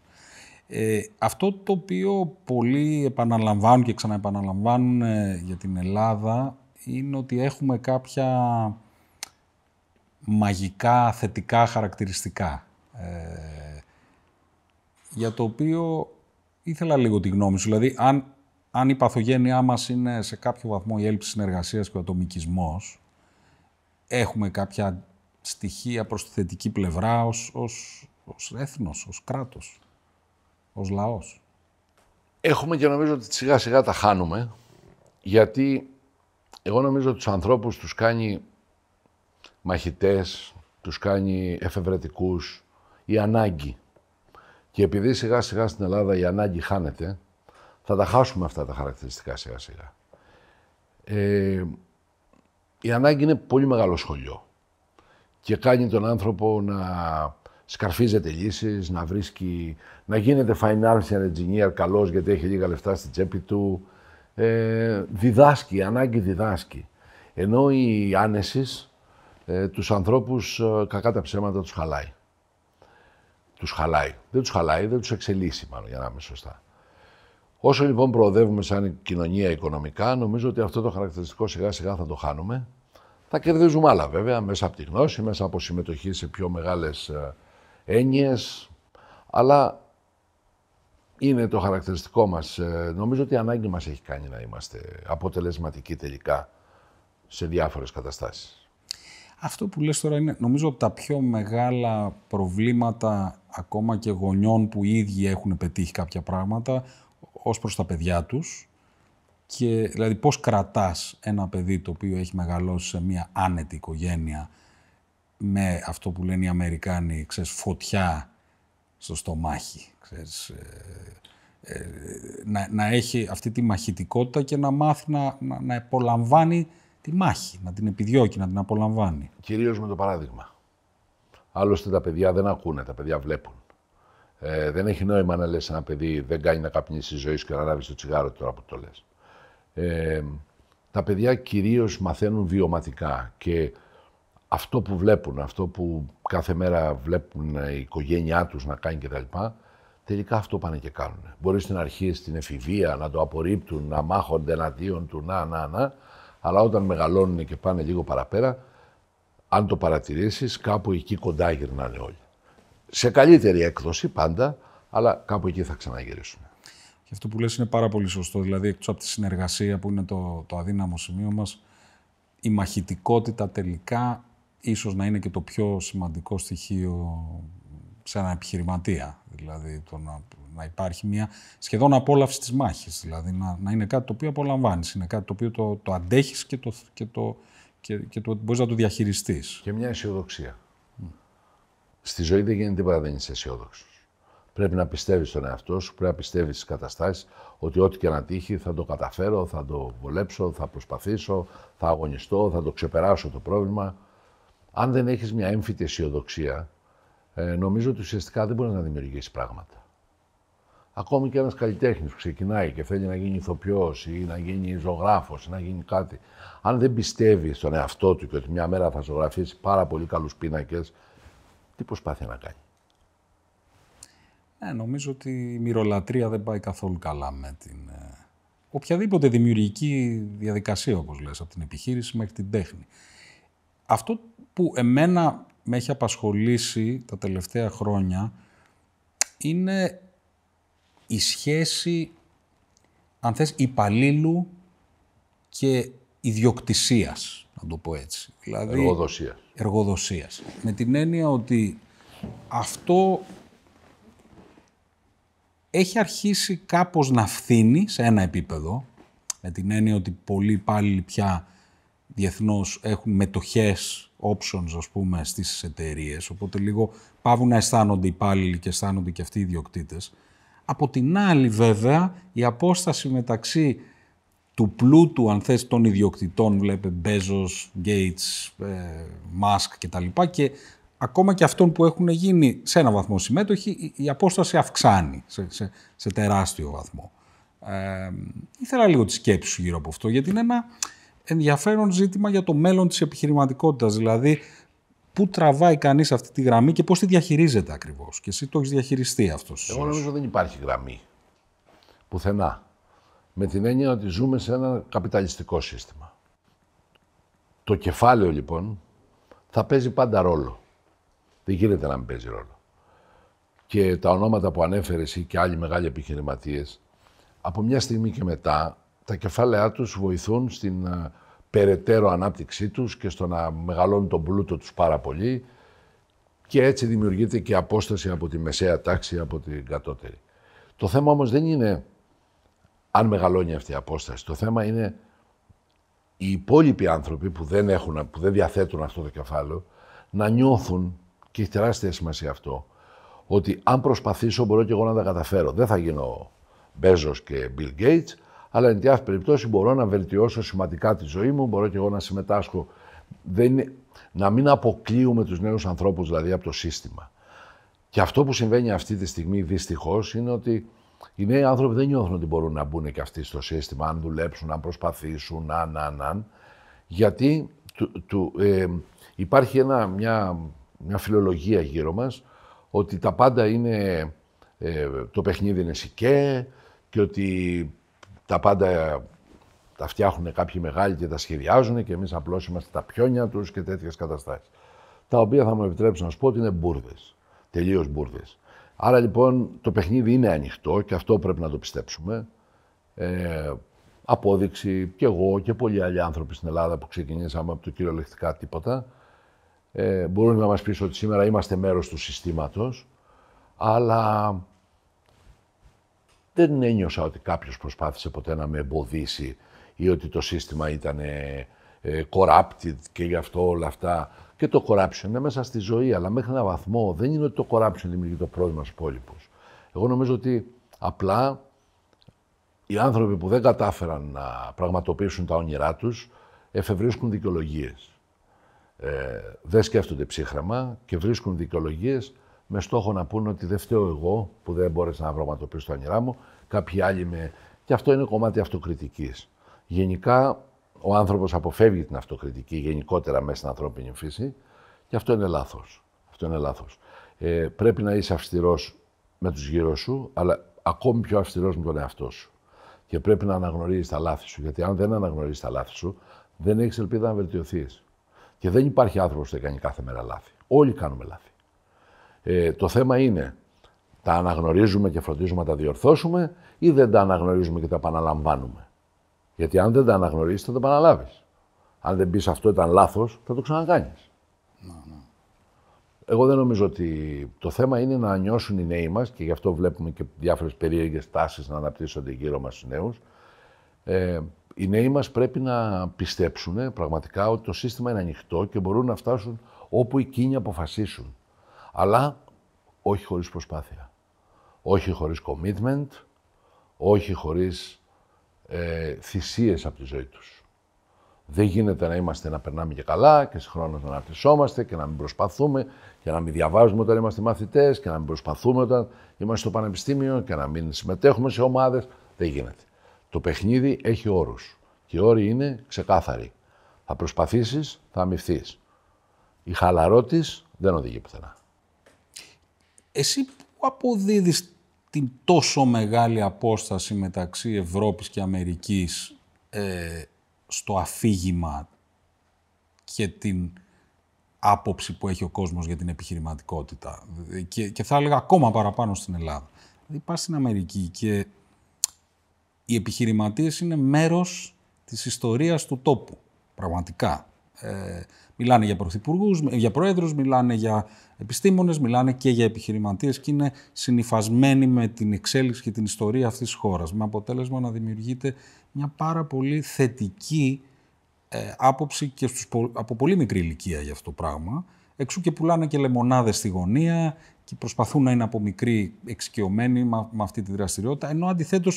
Ε, αυτό το οποίο πολλοί επαναλαμβάνουν και ξαναεπαναλαμβάνουν ε, για την Ελλάδα είναι ότι έχουμε κάποια μαγικά θετικά χαρακτηριστικά ε, για το οποίο ήθελα λίγο τη γνώμη σου. Δηλαδή, αν, αν η παθογένειά μας είναι σε κάποιο βαθμό η έλλειψη συνεργασίας και ο ατομικισμός, έχουμε κάποια στοιχεία προς τη θετική πλευρά ως, ως, ως έθνος, ως κράτος ως λαός. Έχουμε και νομίζω ότι σιγά σιγά τα χάνουμε, γιατί εγώ νομίζω ότι τους ανθρώπους τους κάνει μαχητές, τους κάνει εφευρετικούς, η ανάγκη. Και επειδή σιγά σιγά στην Ελλάδα η ανάγκη χάνεται, θα τα χάσουμε αυτά τα χαρακτηριστικά σιγά σιγά. Ε, η ανάγκη είναι πολύ μεγάλο σχολείο και κάνει τον άνθρωπο να σκαρφίζεται λύσεις να βρίσκει, να γίνεται financial engineer καλός γιατί έχει λίγα λεφτά στην τσέπη του. Ε, διδάσκει, ανάγκη διδάσκει. Ενώ η άνεσης ε, τους ανθρώπους ε, κακά τα ψέματα τους χαλάει. Τους χαλάει. Δεν τους χαλάει, δεν τους εξελίσσει μάλλον για να είμαι σωστά. Όσο λοιπόν προοδεύουμε σαν κοινωνία οικονομικά, νομίζω ότι αυτό το χαρακτηριστικό σιγά σιγά θα το χάνουμε. Θα κερδίζουμε άλλα βέβαια, μέσα από τη γνώση, μέσα από συμμετοχή σε πιο μεγάλες ε, έννοιες, αλλά είναι το χαρακτηριστικό μας. Ε, νομίζω ότι η ανάγκη μας έχει κάνει να είμαστε αποτελεσματικοί τελικά σε διάφορες καταστάσεις. Αυτό που λες τώρα είναι νομίζω από τα πιο μεγάλα προβλήματα ακόμα και γονιών που οι ίδιοι έχουν πετύχει κάποια πράγματα ως προς τα παιδιά τους. Και, δηλαδή πώς κρατάς ένα παιδί το οποίο έχει μεγαλώσει σε μια άνετη οικογένεια με αυτό που λένε οι Αμερικάνοι, ξέρεις, φωτιά στο στομάχι, ξέρεις, ε, ε να, έχει αυτή τη μαχητικότητα και να μάθει να, να, να απολαμβάνει τη μάχη, να την επιδιώκει, να την απολαμβάνει. Κυρίως με το παράδειγμα. Άλλωστε τα παιδιά δεν ακούνε, τα παιδιά βλέπουν. Ε, δεν έχει νόημα να λες ένα παιδί δεν κάνει να καπνίσει η ζωή σου και να ανάβεις το τσιγάρο τώρα που το λες. Ε, τα παιδιά κυρίως μαθαίνουν βιωματικά και αυτό που βλέπουν, αυτό που κάθε μέρα βλέπουν ε, η οικογένειά τους να κάνει κτλ. Τελικά αυτό πάνε και κάνουν. Μπορεί στην αρχή στην εφηβεία να το απορρίπτουν, να μάχονται εναντίον του, να, να, να. Αλλά όταν μεγαλώνουν και πάνε λίγο παραπέρα, αν το παρατηρήσεις, κάπου εκεί κοντά γυρνάνε όλοι. Σε καλύτερη έκδοση πάντα, αλλά κάπου εκεί θα ξαναγυρίσουν. Και αυτό που λες είναι πάρα πολύ σωστό. Δηλαδή, εκτός από τη συνεργασία που είναι το, το αδύναμο σημείο μας, η μαχητικότητα τελικά ίσως να είναι και το πιο σημαντικό στοιχείο σε έναν επιχειρηματία. Δηλαδή το να, να υπάρχει μια σχεδόν απόλαυση της μάχης. Δηλαδή να, να είναι κάτι το οποίο απολαμβάνεις, είναι κάτι το οποίο το, το αντέχεις και το, και το, και, και το μπορείς να το διαχειριστείς. Και μια αισιοδοξία. Στη ζωή δεν γίνεται τίποτα δεν είσαι αισιόδοξος. Πρέπει να πιστεύεις στον εαυτό σου, πρέπει να πιστεύεις στις καταστάσεις, ότι ό,τι και να τύχει θα το καταφέρω, θα το βολέψω, θα προσπαθήσω, θα αγωνιστώ, θα το ξεπεράσω το πρόβλημα αν δεν έχεις μια έμφυτη αισιοδοξία, ε, νομίζω ότι ουσιαστικά δεν μπορεί να δημιουργήσει πράγματα. Ακόμη και ένας καλλιτέχνης που ξεκινάει και θέλει να γίνει ηθοποιός ή να γίνει ζωγράφος ή να γίνει κάτι, αν δεν πιστεύει στον εαυτό του και ότι μια μέρα θα ζωγραφίσει πάρα πολύ καλούς πίνακες, τι προσπάθει να κάνει. Ναι, νομίζω ότι η μυρολατρεία δεν πάει καθόλου καλά με την... Ε, οποιαδήποτε δημιουργική διαδικασία, όπως λες, από την επιχείρηση μέχρι την τέχνη. Αυτό που εμένα με έχει απασχολήσει τα τελευταία χρόνια είναι η σχέση, αν θες, υπαλλήλου και ιδιοκτησίας, να το πω έτσι. Δηλαδή, εργοδοσίας. Εργοδοσίας. Με την έννοια ότι αυτό έχει αρχίσει κάπως να φθίνει σε ένα επίπεδο, με την έννοια ότι πολλοί υπάλληλοι πια διεθνώς έχουν μετοχές options, ας πούμε, στις εταιρείες, οπότε λίγο πάβουν να αισθάνονται οι υπάλληλοι και αισθάνονται και αυτοί οι ιδιοκτήτες. Από την άλλη, βέβαια, η απόσταση μεταξύ του πλούτου, αν θες, των ιδιοκτητών, βλέπε Μπέζος, Γκέιτς, Μάσκ λοιπά Και ακόμα και αυτών που έχουν γίνει σε ένα βαθμό συμμέτοχοι, η απόσταση αυξάνει σε, σε, τεράστιο βαθμό. Ε, ήθελα λίγο τη σκέψη σου γύρω από αυτό, γιατί είναι ένα ενδιαφέρον ζήτημα για το μέλλον της επιχειρηματικότητας. Δηλαδή, πού τραβάει κανείς αυτή τη γραμμή και πώς τη διαχειρίζεται ακριβώς. Και εσύ το έχεις διαχειριστεί αυτό. Εγώ νομίζω δεν υπάρχει γραμμή. Πουθενά. Με την έννοια ότι ζούμε σε ένα καπιταλιστικό σύστημα. Το κεφάλαιο λοιπόν θα παίζει πάντα ρόλο. Δεν γίνεται να μην παίζει ρόλο. Και τα ονόματα που ανέφερες εσύ και άλλοι μεγάλοι επιχειρηματίες, από μια στιγμή και μετά τα κεφάλαιά τους βοηθούν στην ε, περαιτέρω ανάπτυξή τους και στο να μεγαλώνουν τον πλούτο τους πάρα πολύ και έτσι δημιουργείται και απόσταση από τη μεσαία τάξη, από την κατώτερη. Το θέμα όμως δεν είναι αν μεγαλώνει αυτή η απόσταση. Το θέμα είναι οι υπόλοιποι άνθρωποι που δεν, έχουν, που δεν διαθέτουν αυτό το κεφάλαιο να νιώθουν, και έχει τεράστια σημασία αυτό, ότι αν προσπαθήσω μπορώ και εγώ να τα καταφέρω. Δεν θα γίνω Μπέζος και Bill Gates, αλλά εν τη περιπτώσει μπορώ να βελτιώσω σημαντικά τη ζωή μου, μπορώ και εγώ να συμμετάσχω. Δεν Να μην αποκλείουμε τους νέους ανθρώπους δηλαδή από το σύστημα. Και αυτό που συμβαίνει αυτή τη στιγμή δυστυχώς είναι ότι οι νέοι άνθρωποι δεν νιώθουν ότι μπορούν να μπουν και αυτοί στο σύστημα, αν δουλέψουν, αν προσπαθήσουν, να, να, να. Γιατί ε, υπάρχει ένα, μια, μια φιλολογία γύρω μας ότι τα πάντα είναι, ε, το παιχνίδι είναι σικέ και ότι τα πάντα τα φτιάχνουν κάποιοι μεγάλοι και τα σχεδιάζουν και εμείς απλώς είμαστε τα πιόνια τους και τέτοιες καταστάσεις. Τα οποία θα μου επιτρέψουν να σου πω ότι είναι μπουρδες. Τελείως μπουρδες. Άρα λοιπόν το παιχνίδι είναι ανοιχτό και αυτό πρέπει να το πιστέψουμε. Ε, απόδειξη και εγώ και πολλοί άλλοι άνθρωποι στην Ελλάδα που ξεκινήσαμε από το κυριολεκτικά τίποτα. Ε, μπορούν να μας πεις ότι σήμερα είμαστε μέρος του συστήματος, αλλά δεν ένιωσα ότι κάποιος προσπάθησε ποτέ να με εμποδίσει ή ότι το σύστημα ήταν ε, ε, corrupted και γι' αυτό όλα αυτά. Και το corruption είναι μέσα στη ζωή, αλλά μέχρι έναν βαθμό δεν είναι ότι το corruption δημιουργεί το πρόβλημα στους υπόλοιπους. Εγώ νομίζω ότι απλά οι άνθρωποι που δεν κατάφεραν να πραγματοποιήσουν τα όνειρά τους εφευρίσκουν δικαιολογίες. Ε, δεν σκέφτονται ψύχραμα και βρίσκουν δικαιολογίες με στόχο να πούνε ότι δεν φταίω εγώ που δεν μπόρεσα να βρωματοποιήσω το όνειρά μου, κάποιοι άλλοι με. Και αυτό είναι κομμάτι αυτοκριτικής. Γενικά, ο άνθρωπος αποφεύγει την αυτοκριτική γενικότερα μέσα στην ανθρώπινη φύση και αυτό είναι λάθος. Αυτό είναι λάθος. Ε, πρέπει να είσαι αυστηρός με τους γύρω σου, αλλά ακόμη πιο αυστηρός με τον εαυτό σου. Και πρέπει να αναγνωρίζεις τα λάθη σου. Γιατί αν δεν αναγνωρίζεις τα λάθη σου, δεν έχεις ελπίδα να βελτιωθείς. Και δεν υπάρχει άνθρωπος που δεν κάνει κάθε μέρα λάθη. Όλοι κάνουμε λάθη. Ε, το θέμα είναι, τα αναγνωρίζουμε και φροντίζουμε να τα διορθώσουμε ή δεν τα αναγνωρίζουμε και τα επαναλαμβάνουμε. Γιατί αν δεν τα αναγνωρίζεις θα τα επαναλάβεις. Αν δεν πεις αυτό ήταν λάθος, θα το ξανακάνεις. Εγώ δεν νομίζω ότι το θέμα είναι να νιώσουν οι νέοι μας και γι' αυτό βλέπουμε και διάφορες περίεργες τάσεις να αναπτύσσονται γύρω μας στους νέους. Ε, οι νέοι μας πρέπει να πιστέψουν πραγματικά ότι το σύστημα είναι ανοιχτό και μπορούν να φτάσουν όπου εκείνοι αποφασίσουν αλλά όχι χωρίς προσπάθεια. Όχι χωρίς commitment, όχι χωρίς ε, θυσίες από τη ζωή τους. Δεν γίνεται να είμαστε να περνάμε και καλά και χρόνο να αναπτυσσόμαστε και να μην προσπαθούμε και να μην διαβάζουμε όταν είμαστε μαθητές και να μην προσπαθούμε όταν είμαστε στο πανεπιστήμιο και να μην συμμετέχουμε σε ομάδες. Δεν γίνεται. Το παιχνίδι έχει όρους και οι όροι είναι ξεκάθαροι. Θα προσπαθήσεις, θα αμυφθείς. Η χαλαρότης δεν οδηγεί πουθενά. Εσύ που αποδίδεις την τόσο μεγάλη απόσταση μεταξύ Ευρώπης και Αμερικής ε, στο αφήγημα και την άποψη που έχει ο κόσμος για την επιχειρηματικότητα και, και θα έλεγα ακόμα παραπάνω στην Ελλάδα. Δηλαδή πας στην Αμερική και οι επιχειρηματίες είναι μέρος της ιστορίας του τόπου, πραγματικά. Ε, Μιλάνε για πρωθυπουργούς, για προέδρου, μιλάνε για επιστήμονες, μιλάνε και για επιχειρηματίες και είναι συνυφασμένοι με την εξέλιξη και την ιστορία αυτής της χώρας. Με αποτέλεσμα να δημιουργείται μια πάρα πολύ θετική ε, άποψη και στους, από πολύ μικρή ηλικία για αυτό το πράγμα. Εξού και πουλάνε και λεμονάδες στη γωνία και προσπαθούν να είναι από μικροί εξοικειωμένοι με, αυτή τη δραστηριότητα. Ενώ αντιθέτως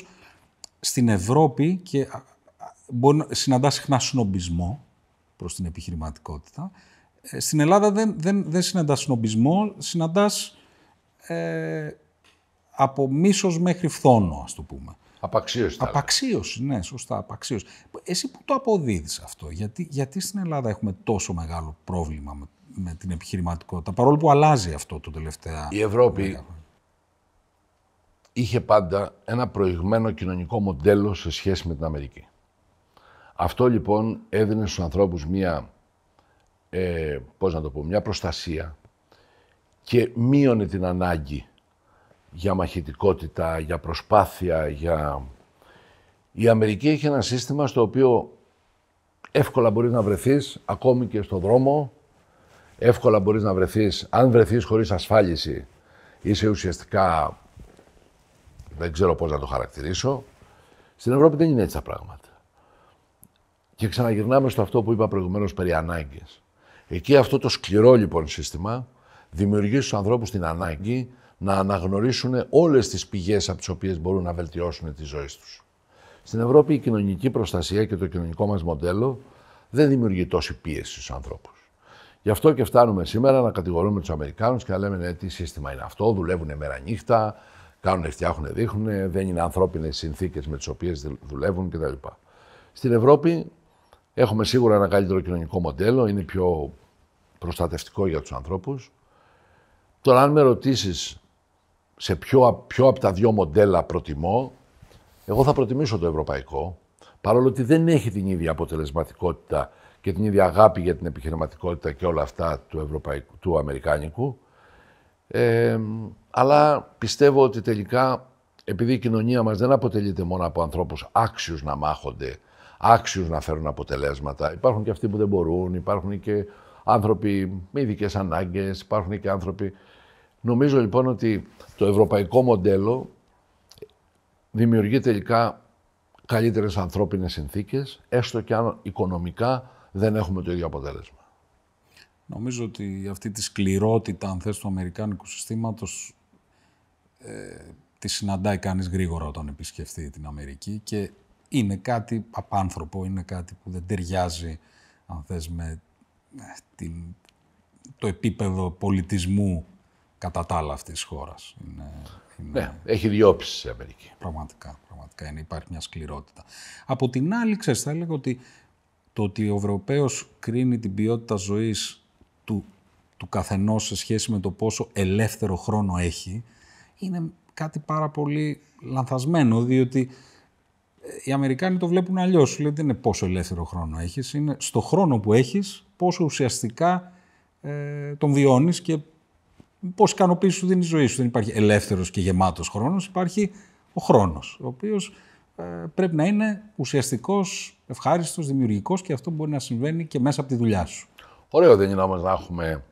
στην Ευρώπη και μπορεί, συναντά συχνά σνομπισμό προς την επιχειρηματικότητα. Ε, στην Ελλάδα δεν, δεν, δεν συναντάς νομπισμό, συναντάς ε, από μίσος μέχρι φθόνο, ας το πούμε. Απαξίωση. Απαξίωση, ναι, σωστά, απαξίωση. Εσύ που το αποδίδεις αυτό, γιατί, γιατί στην Ελλάδα έχουμε τόσο μεγάλο πρόβλημα με, με την επιχειρηματικότητα, παρόλο που αλλάζει αυτό το τελευταίο. Η Ευρώπη είχε πάντα ένα προηγμένο κοινωνικό μοντέλο σε σχέση με την Αμερική. Αυτό λοιπόν έδινε στους ανθρώπους μία, ε, πώς να το πω, μία προστασία και μείωνε την ανάγκη για μαχητικότητα, για προσπάθεια, για... Η Αμερική έχει ένα σύστημα στο οποίο εύκολα μπορείς να βρεθείς, ακόμη και στο δρόμο, εύκολα μπορείς να βρεθείς, αν βρεθείς χωρίς ασφάλιση, είσαι ουσιαστικά, δεν ξέρω πώς να το χαρακτηρίσω. Στην Ευρώπη δεν είναι έτσι τα πράγματα. Και ξαναγυρνάμε στο αυτό που είπα προηγουμένως περί ανάγκες. Εκεί αυτό το σκληρό λοιπόν σύστημα δημιουργεί στους ανθρώπους την ανάγκη να αναγνωρίσουν όλες τις πηγές από τις οποίες μπορούν να βελτιώσουν τη ζωή τους. Στην Ευρώπη η κοινωνική προστασία και το κοινωνικό μας μοντέλο δεν δημιουργεί τόση πίεση στους ανθρώπους. Γι' αυτό και φτάνουμε σήμερα να κατηγορούμε τους Αμερικάνους και να λέμε ναι, τι σύστημα είναι αυτό, δουλεύουν μέρα νύχτα, κάνουν, φτιάχνουν, δείχνουν, δεν είναι ανθρώπινες συνθήκες με τις οποίες δουλεύουν κτλ. Στην Ευρώπη Έχουμε σίγουρα ένα καλύτερο κοινωνικό μοντέλο, είναι πιο προστατευτικό για τους ανθρώπους. Τώρα, αν με ρωτήσεις σε ποιο, από τα δύο μοντέλα προτιμώ, εγώ θα προτιμήσω το ευρωπαϊκό, παρόλο ότι δεν έχει την ίδια αποτελεσματικότητα και την ίδια αγάπη για την επιχειρηματικότητα και όλα αυτά του, ευρωπαϊκού, του αμερικάνικου. Ε, αλλά πιστεύω ότι τελικά, επειδή η κοινωνία μας δεν αποτελείται μόνο από ανθρώπους άξιους να μάχονται άξιους να φέρουν αποτελέσματα. Υπάρχουν και αυτοί που δεν μπορούν, υπάρχουν και άνθρωποι με ειδικές ανάγκες, υπάρχουν και άνθρωποι. Νομίζω λοιπόν ότι το ευρωπαϊκό μοντέλο δημιουργεί τελικά καλύτερες ανθρώπινες συνθήκες, έστω και αν οικονομικά δεν έχουμε το ίδιο αποτέλεσμα. Νομίζω ότι αυτή τη σκληρότητα, αν θες, του αμερικάνικου συστήματος ε, τη συναντάει κανείς γρήγορα όταν επισκεφτεί την Αμερική και είναι κάτι απάνθρωπο, είναι κάτι που δεν ταιριάζει, αν θες, με το επίπεδο πολιτισμού κατά τα άλλα αυτής της χώρας. Ναι, έχει διώξει η Αμερική. Πραγματικά, πραγματικά είναι, υπάρχει μια σκληρότητα. Από την άλλη, ξέρεις, θα έλεγα ότι το ότι ο Ευρωπαίος κρίνει την ποιότητα ζωής του, του καθενός σε σχέση με το πόσο ελεύθερο χρόνο έχει, είναι κάτι πάρα πολύ λανθασμένο, διότι οι Αμερικάνοι το βλέπουν αλλιώς. Σου λέει δεν είναι πόσο ελεύθερο χρόνο έχεις, είναι στο χρόνο που έχεις πόσο ουσιαστικά ε, τον βιώνεις και πώς ικανοποίησης σου δίνει η ζωή σου. Δεν υπάρχει ελεύθερος και γεμάτος χρόνος, υπάρχει ο χρόνος, ο οποίος ε, πρέπει να είναι ουσιαστικός, ευχάριστος, δημιουργικός και αυτό μπορεί να συμβαίνει και μέσα από τη δουλειά σου. Ωραίο δεν είναι όμως να έχουμε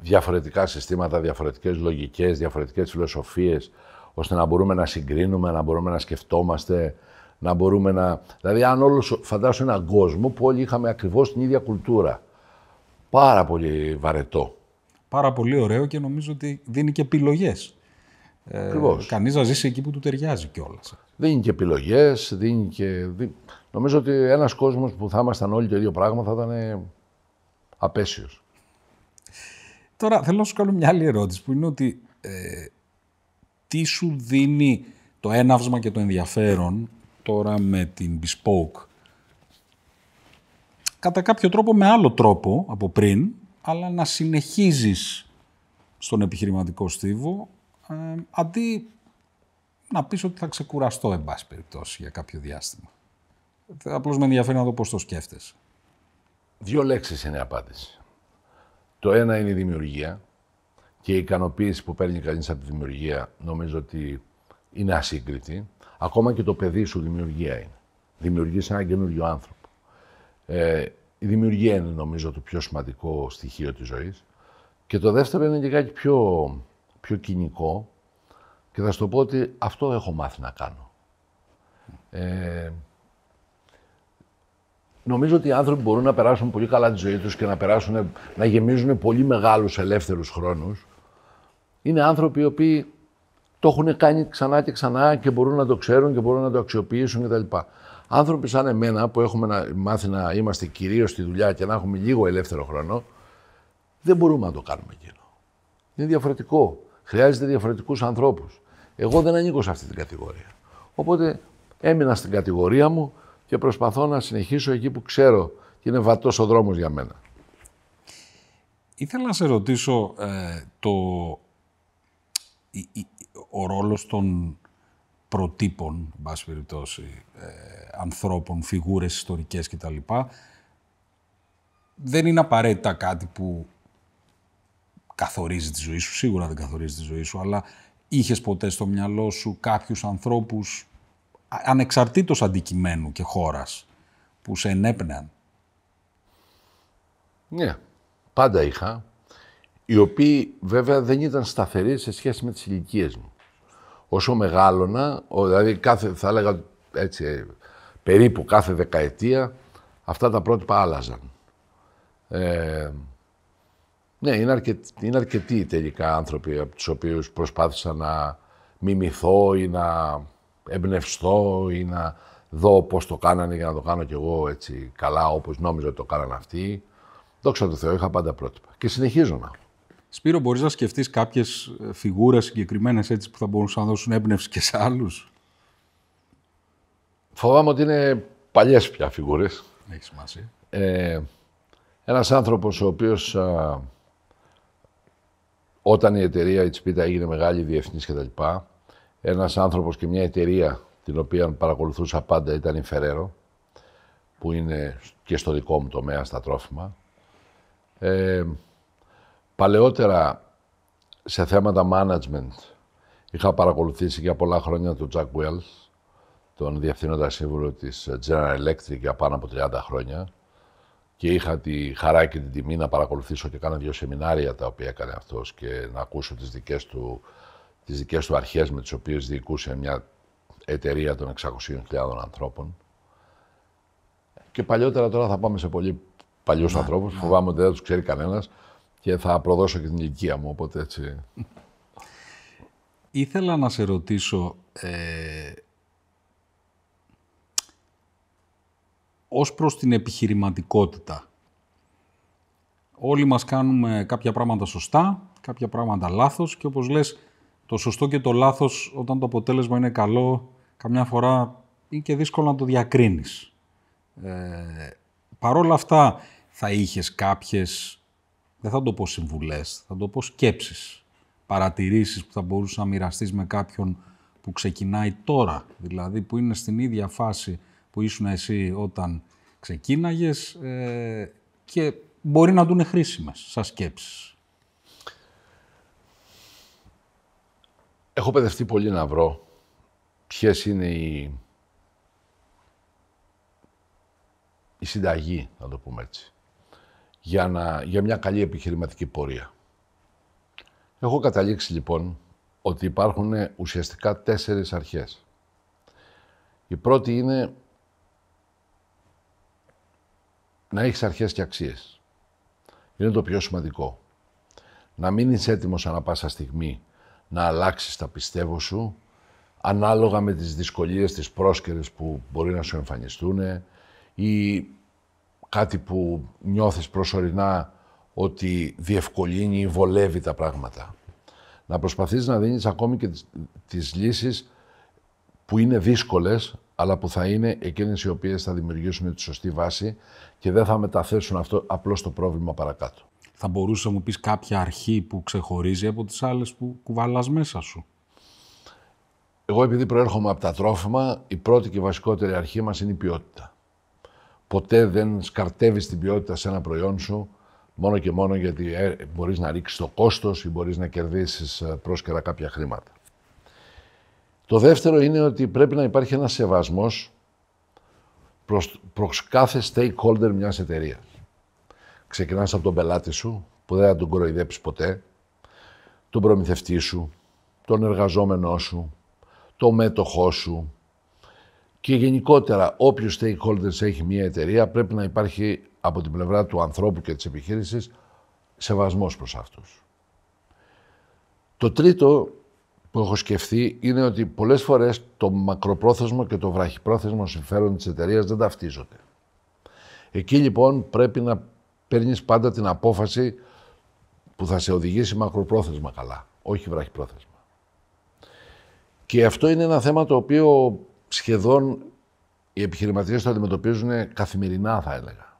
διαφορετικά συστήματα, διαφορετικές λογικές, διαφορετικές φιλοσοφίες, ώστε να μπορούμε να συγκρίνουμε, να μπορούμε να σκεφτόμαστε, να μπορούμε να. Δηλαδή, αν όλος φαντάσου έναν κόσμο που όλοι είχαμε ακριβώς την ίδια κουλτούρα. Πάρα πολύ βαρετό. Πάρα πολύ ωραίο και νομίζω ότι δίνει και επιλογές. Ε, Κανεί να ζήσει εκεί που του ταιριάζει κιόλας. Δίνει και επιλογές, δίνει και. Νομίζω ότι ένας κόσμος που θα ήμασταν όλοι το ίδιο πράγμα θα ήταν απέσιος. Τώρα θέλω να σου κάνω μια άλλη ερώτηση που είναι ότι ε, τι σου δίνει το έναυσμα και το ενδιαφέρον τώρα με την Bespoke. Κατά κάποιο τρόπο, με άλλο τρόπο από πριν, αλλά να συνεχίζεις στον επιχειρηματικό στίβο, ε, αντί να πεις ότι θα ξεκουραστώ, εν πάση περιπτώσει, για κάποιο διάστημα. Απλώς με ενδιαφέρει να δω πώς το σκέφτεσαι. Δύο λέξεις είναι απάντηση. Το ένα είναι η δημιουργία και η ικανοποίηση που παίρνει κανείς από τη δημιουργία νομίζω ότι είναι ασύγκριτη. Ακόμα και το παιδί σου δημιουργία είναι. Δημιουργείς ένα καινούριο άνθρωπο. Ε, η δημιουργία είναι νομίζω το πιο σημαντικό στοιχείο της ζωής. Και το δεύτερο είναι και πιο, πιο κοινικό και θα σου το πω ότι αυτό έχω μάθει να κάνω. Ε, νομίζω ότι οι άνθρωποι μπορούν να περάσουν πολύ καλά τη ζωή τους και να, περάσουν, να γεμίζουν πολύ μεγάλους ελεύθερους χρόνους. Είναι άνθρωποι οι οποίοι το έχουν κάνει ξανά και ξανά και μπορούν να το ξέρουν και μπορούν να το αξιοποιήσουν κτλ. Άνθρωποι σαν εμένα που έχουμε να μάθει να είμαστε κυρίως στη δουλειά και να έχουμε λίγο ελεύθερο χρόνο, δεν μπορούμε να το κάνουμε εκείνο. Είναι διαφορετικό. Χρειάζεται διαφορετικούς ανθρώπους. Εγώ δεν ανήκω σε αυτή την κατηγορία. Οπότε έμεινα στην κατηγορία μου και προσπαθώ να συνεχίσω εκεί που ξέρω και είναι βατός ο δρόμος για μένα. Ήθελα να σε ρωτήσω ε, το ο ρόλος των προτύπων, εν περιπτώσει, ε, ανθρώπων, φιγούρες ιστορικές κτλ. Δεν είναι απαραίτητα κάτι που καθορίζει τη ζωή σου, σίγουρα δεν καθορίζει τη ζωή σου, αλλά είχες ποτέ στο μυαλό σου κάποιους ανθρώπους ανεξαρτήτως αντικειμένου και χώρας που σε ενέπνεαν. Ναι, πάντα είχα, οι οποίοι βέβαια δεν ήταν σταθεροί σε σχέση με τις ηλικίες μου όσο μεγάλωνα, δηλαδή κάθε, θα έλεγα έτσι, ε, περίπου κάθε δεκαετία, αυτά τα πρότυπα άλλαζαν. Ε, ναι, είναι, είναι αρκετοί τελικά άνθρωποι από τους οποίους προσπάθησα να μιμηθώ ή να εμπνευστώ ή να δω πώς το κάνανε για να το κάνω κι εγώ έτσι καλά όπως νόμιζα ότι το κάνανε αυτοί. Δόξα τω Θεώ, είχα πάντα πρότυπα και συνεχίζω να έχω. Σπύρο, μπορείς να σκεφτείς κάποιες ε, φιγούρες συγκεκριμένες έτσι που θα μπορούσαν να δώσουν έμπνευση και σε άλλους. Φοβάμαι ότι είναι παλιές πια φιγούρες. Έχεις σημασία. Ε, ένας άνθρωπος ο οποίος όταν η εταιρεία η Τσπίτα έγινε μεγάλη διεθνής κτλ. Ένας άνθρωπος και μια εταιρεία την οποία παρακολουθούσα πάντα ήταν η Φεραίρο που είναι και στο δικό μου τομέα στα τρόφιμα. Ε, Παλαιότερα σε θέματα management είχα παρακολουθήσει για πολλά χρόνια τον Jack Wells, τον διευθύνοντα σύμβουλο της General Electric για πάνω από 30 χρόνια και είχα τη χαρά και την τιμή να παρακολουθήσω και κάνω δύο σεμινάρια τα οποία έκανε αυτός και να ακούσω τις δικές του, τις του αρχές με τις οποίες διοικούσε μια εταιρεία των 600.000 ανθρώπων. Και παλιότερα τώρα θα πάμε σε πολύ παλιούς ναι, ανθρώπους, που ναι. φοβάμαι ότι δεν τους ξέρει κανένας και θα προδώσω και την ηλικία μου, οπότε έτσι. Ήθελα να σε ρωτήσω, ε, ως προς την επιχειρηματικότητα. Όλοι μας κάνουμε κάποια πράγματα σωστά, κάποια πράγματα λάθος και όπως λες, το σωστό και το λάθος όταν το αποτέλεσμα είναι καλό, καμιά φορά είναι και δύσκολο να το διακρίνεις. Ε, Παρ' όλα αυτά, θα είχες κάποιες δεν θα το πω συμβουλές, θα το πω σκέψεις. Παρατηρήσεις που θα μπορούσες να μοιραστείς με κάποιον που ξεκινάει τώρα, δηλαδή που είναι στην ίδια φάση που ήσουν εσύ όταν ξεκίναγες ε, και μπορεί να του είναι χρήσιμες σαν σκέψεις. Έχω παιδευτεί πολύ να βρω ποιες είναι οι η συνταγή, να το πούμε έτσι για, να, για μια καλή επιχειρηματική πορεία. Έχω καταλήξει λοιπόν ότι υπάρχουν ουσιαστικά τέσσερις αρχές. Η πρώτη είναι να έχεις αρχές και αξίες. Είναι το πιο σημαντικό. Να μην είσαι έτοιμος ανά πάσα στιγμή να αλλάξεις τα πιστεύω σου, ανάλογα με τις δυσκολίες, τις πρόσκαιρες που μπορεί να σου εμφανιστούν ή κάτι που νιώθεις προσωρινά ότι διευκολύνει ή βολεύει τα πράγματα. Να προσπαθείς να δίνεις ακόμη και τις, λύσεις που είναι δύσκολες, αλλά που θα είναι εκείνες οι οποίες θα δημιουργήσουν τη σωστή βάση και δεν θα μεταθέσουν αυτό απλώς το πρόβλημα παρακάτω. Θα μπορούσε να μου πεις κάποια αρχή που ξεχωρίζει από τις άλλες που κουβαλάς μέσα σου. Εγώ επειδή προέρχομαι από τα τρόφιμα, η πρώτη και βασικότερη αρχή μας είναι η ποιότητα ποτέ δεν σκαρτεύεις την ποιότητα σε ένα προϊόν σου μόνο και μόνο γιατί ε, μπορείς να ρίξεις το κόστος ή μπορείς να κερδίσεις ε, πρόσκαιρα κάποια χρήματα. Το δεύτερο είναι ότι πρέπει να υπάρχει ένας σεβασμός προς, προς κάθε stakeholder μιας εταιρείας. Ξεκινάς από τον πελάτη σου, που δεν θα τον κοροϊδέψεις ποτέ, τον προμηθευτή σου, τον εργαζόμενό σου, το μέτοχό σου, και γενικότερα, όποιος stakeholders έχει μια εταιρεία, πρέπει να υπάρχει από την πλευρά του ανθρώπου και της επιχείρησης σεβασμός προς αυτούς. Το τρίτο που έχω σκεφτεί είναι ότι πολλές φορές το μακροπρόθεσμο και το βραχυπρόθεσμο συμφέρον της εταιρείας δεν ταυτίζονται. Εκεί λοιπόν πρέπει να παίρνεις πάντα την απόφαση που θα σε οδηγήσει μακροπρόθεσμα καλά, όχι βραχυπρόθεσμα. Και αυτό είναι ένα θέμα το οποίο σχεδόν οι επιχειρηματίες το αντιμετωπίζουν καθημερινά, θα έλεγα.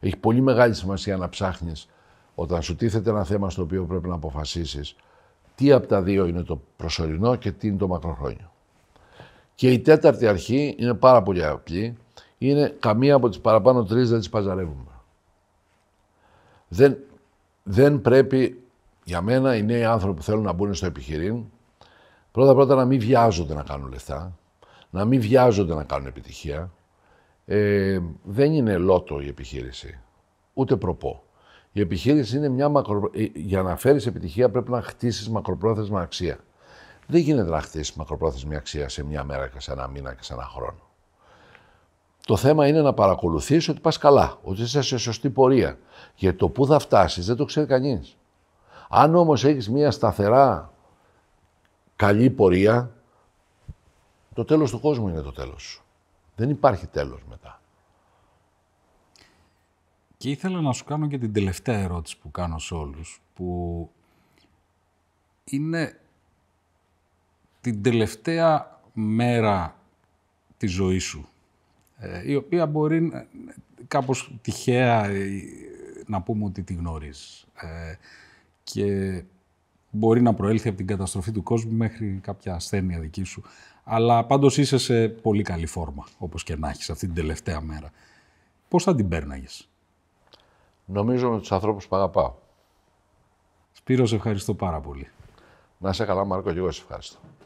Έχει πολύ μεγάλη σημασία να ψάχνεις. όταν σου τίθεται ένα θέμα στο οποίο πρέπει να αποφασίσεις: τι από τα δύο είναι το προσωρινό και τι είναι το μακροχρόνιο. Και η τέταρτη αρχή είναι πάρα πολύ απλή. Είναι καμία από τις παραπάνω τρεις δεν τις παζαρεύουμε. Δεν, δεν πρέπει, για μένα, οι νέοι άνθρωποι που θέλουν να μπουν στο επιχειρήν, πρώτα-πρώτα να μην βιάζονται να κάνουν λεφτά, να μην βιάζονται να κάνουν επιτυχία. Ε, δεν είναι λότο η επιχείρηση, ούτε προπό. Η επιχείρηση είναι μια μακρο... Ε, για να φέρεις επιτυχία πρέπει να χτίσεις μακροπρόθεσμα αξία. Δεν γίνεται να χτίσεις μακροπρόθεσμη αξία σε μια μέρα και σε ένα μήνα και σε ένα χρόνο. Το θέμα είναι να παρακολουθείς ότι πας καλά, ότι είσαι σε σωστή πορεία. Γιατί το πού θα φτάσεις, δεν το ξέρει κανείς. Αν όμως έχεις μια σταθερά καλή πορεία, το τέλος του κόσμου είναι το τέλος σου. Δεν υπάρχει τέλος μετά. Και ήθελα να σου κάνω και την τελευταία ερώτηση που κάνω σε όλους, που είναι την τελευταία μέρα της ζωής σου, ε, η οποία μπορεί κάπως τυχαία ε, να πούμε ότι τη γνωρίζεις. Ε, και μπορεί να προέλθει από την καταστροφή του κόσμου μέχρι κάποια ασθένεια δική σου. Αλλά πάντως είσαι σε πολύ καλή φόρμα, όπως και να έχεις αυτή την τελευταία μέρα. Πώς θα την παίρναγες, Νομίζω με τους ανθρώπους που αγαπάω. Σπύρο, σε ευχαριστώ πάρα πολύ. Να σε καλά, Μάρκο, και εγώ σε ευχαριστώ.